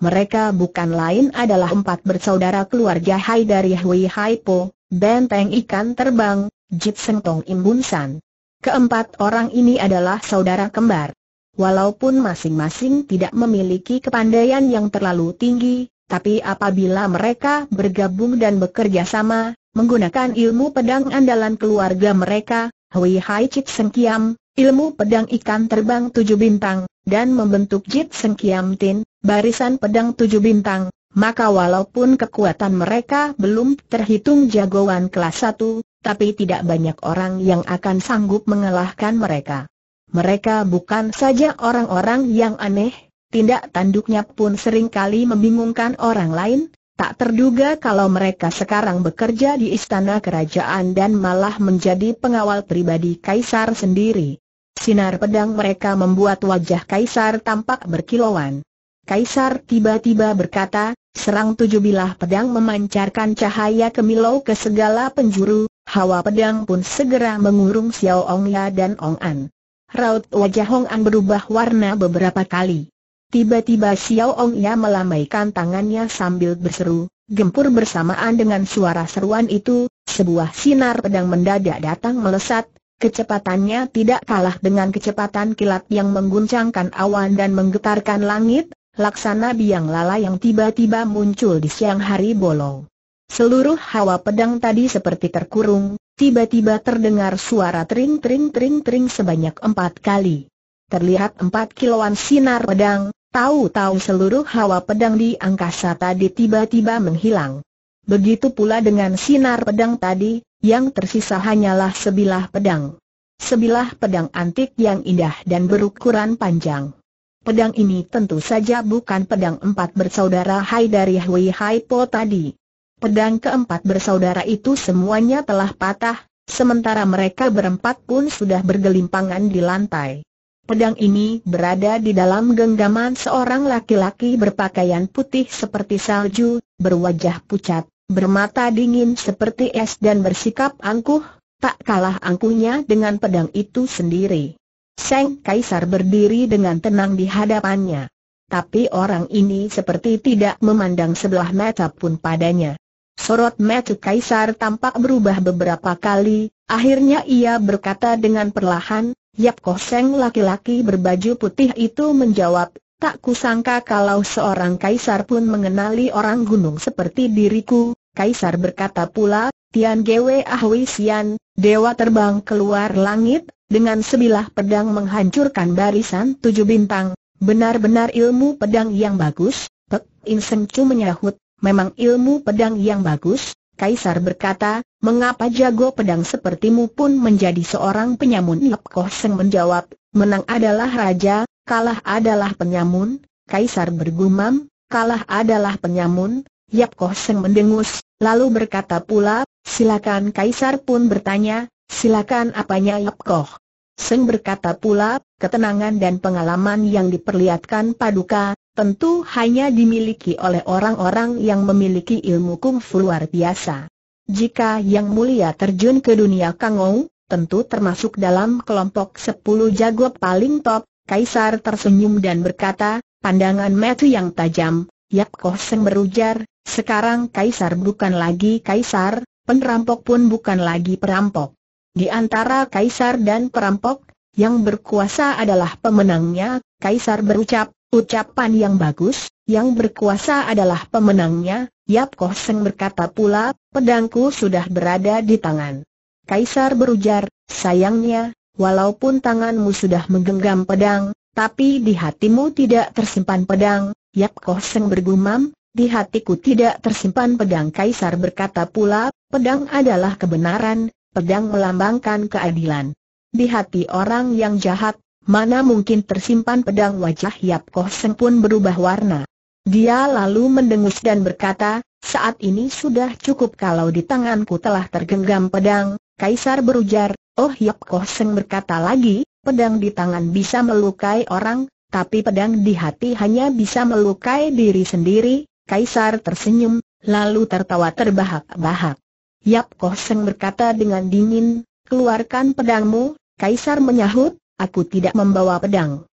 Mereka bukan lain adalah empat bersaudara keluarga Hai dari Hui Hai Po, Benteng Ikan Terbang, Jit Seng Tong Imbun San. Keempat orang ini adalah saudara kembar. Walaupun masing-masing tidak memiliki kepandaian yang terlalu tinggi, tapi apabila mereka bergabung dan bekerja sama, menggunakan ilmu pedang andalan keluarga mereka, Hui Hai Chit Kiam, ilmu pedang ikan terbang tujuh bintang, dan membentuk Jit Seng Kiam Tin, barisan pedang tujuh bintang, maka walaupun kekuatan mereka belum terhitung jagoan kelas satu, tapi tidak banyak orang yang akan sanggup mengalahkan mereka. Mereka bukan saja orang-orang yang aneh, tindak tanduknya pun sering kali membingungkan orang lain, tak terduga kalau mereka sekarang bekerja di istana kerajaan dan malah menjadi pengawal pribadi kaisar sendiri. Sinar pedang mereka membuat wajah kaisar tampak berkilauan. Kaisar tiba-tiba berkata, serang tujuh bilah pedang memancarkan cahaya kemilau ke segala penjuru, hawa pedang pun segera mengurung Xiao Ong Ya dan Ong An. Raut wajah Hong An berubah warna beberapa kali. Tiba-tiba Xiao Ong Ya melambaikan tangannya sambil berseru, gempur bersamaan dengan suara seruan itu, sebuah sinar pedang mendadak datang melesat, kecepatannya tidak kalah dengan kecepatan kilat yang mengguncangkan awan dan menggetarkan langit, laksana biang lala yang tiba-tiba muncul di siang hari bolong. Seluruh hawa pedang tadi seperti terkurung, tiba-tiba terdengar suara tering-tering-tering-tering sebanyak empat kali. Terlihat empat kiloan sinar pedang, tahu-tahu seluruh hawa pedang di angkasa tadi tiba-tiba menghilang. Begitu pula dengan sinar pedang tadi, yang tersisa hanyalah sebilah pedang. Sebilah pedang antik yang indah dan berukuran panjang. Pedang ini tentu saja bukan pedang empat bersaudara Hai dari Hui Hai Po tadi pedang keempat bersaudara itu semuanya telah patah, sementara mereka berempat pun sudah bergelimpangan di lantai. Pedang ini berada di dalam genggaman seorang laki-laki berpakaian putih seperti salju, berwajah pucat, bermata dingin seperti es dan bersikap angkuh, tak kalah angkuhnya dengan pedang itu sendiri. Seng Kaisar berdiri dengan tenang di hadapannya. Tapi orang ini seperti tidak memandang sebelah mata pun padanya. Sorot mata Kaisar tampak berubah beberapa kali, akhirnya ia berkata dengan perlahan, Yap Koh laki-laki berbaju putih itu menjawab, tak kusangka kalau seorang Kaisar pun mengenali orang gunung seperti diriku, Kaisar berkata pula, Tian Gwe Ahui Sian, Dewa terbang keluar langit, dengan sebilah pedang menghancurkan barisan tujuh bintang, benar-benar ilmu pedang yang bagus, Pek In Seng Chu menyahut, memang ilmu pedang yang bagus, Kaisar berkata, mengapa jago pedang sepertimu pun menjadi seorang penyamun? Yap Koh Seng menjawab, menang adalah raja, kalah adalah penyamun, Kaisar bergumam, kalah adalah penyamun, Yap Koh Seng mendengus, lalu berkata pula, silakan Kaisar pun bertanya, silakan apanya Yap Koh. Seng berkata pula, ketenangan dan pengalaman yang diperlihatkan paduka, tentu hanya dimiliki oleh orang-orang yang memiliki ilmu kungfu luar biasa. Jika yang mulia terjun ke dunia kangou, tentu termasuk dalam kelompok 10 jago paling top, Kaisar tersenyum dan berkata, pandangan metu yang tajam, Yap Koh Seng berujar, sekarang Kaisar bukan lagi Kaisar, penerampok pun bukan lagi perampok. Di antara Kaisar dan perampok, yang berkuasa adalah pemenangnya, Kaisar berucap, Ucapan yang bagus, yang berkuasa adalah pemenangnya, Yap Koh Seng berkata pula, pedangku sudah berada di tangan. Kaisar berujar, sayangnya, walaupun tanganmu sudah menggenggam pedang, tapi di hatimu tidak tersimpan pedang, Yap Koh Seng bergumam, di hatiku tidak tersimpan pedang Kaisar berkata pula, pedang adalah kebenaran, pedang melambangkan keadilan. Di hati orang yang jahat, Mana mungkin tersimpan pedang wajah Yap Koh Seng pun berubah warna. Dia lalu mendengus dan berkata, saat ini sudah cukup kalau di tanganku telah tergenggam pedang, Kaisar berujar, oh Yap Koh Seng berkata lagi, pedang di tangan bisa melukai orang, tapi pedang di hati hanya bisa melukai diri sendiri, Kaisar tersenyum, lalu tertawa terbahak-bahak. Yap Koh Seng berkata dengan dingin, keluarkan pedangmu, Kaisar menyahut, aku tidak membawa pedang.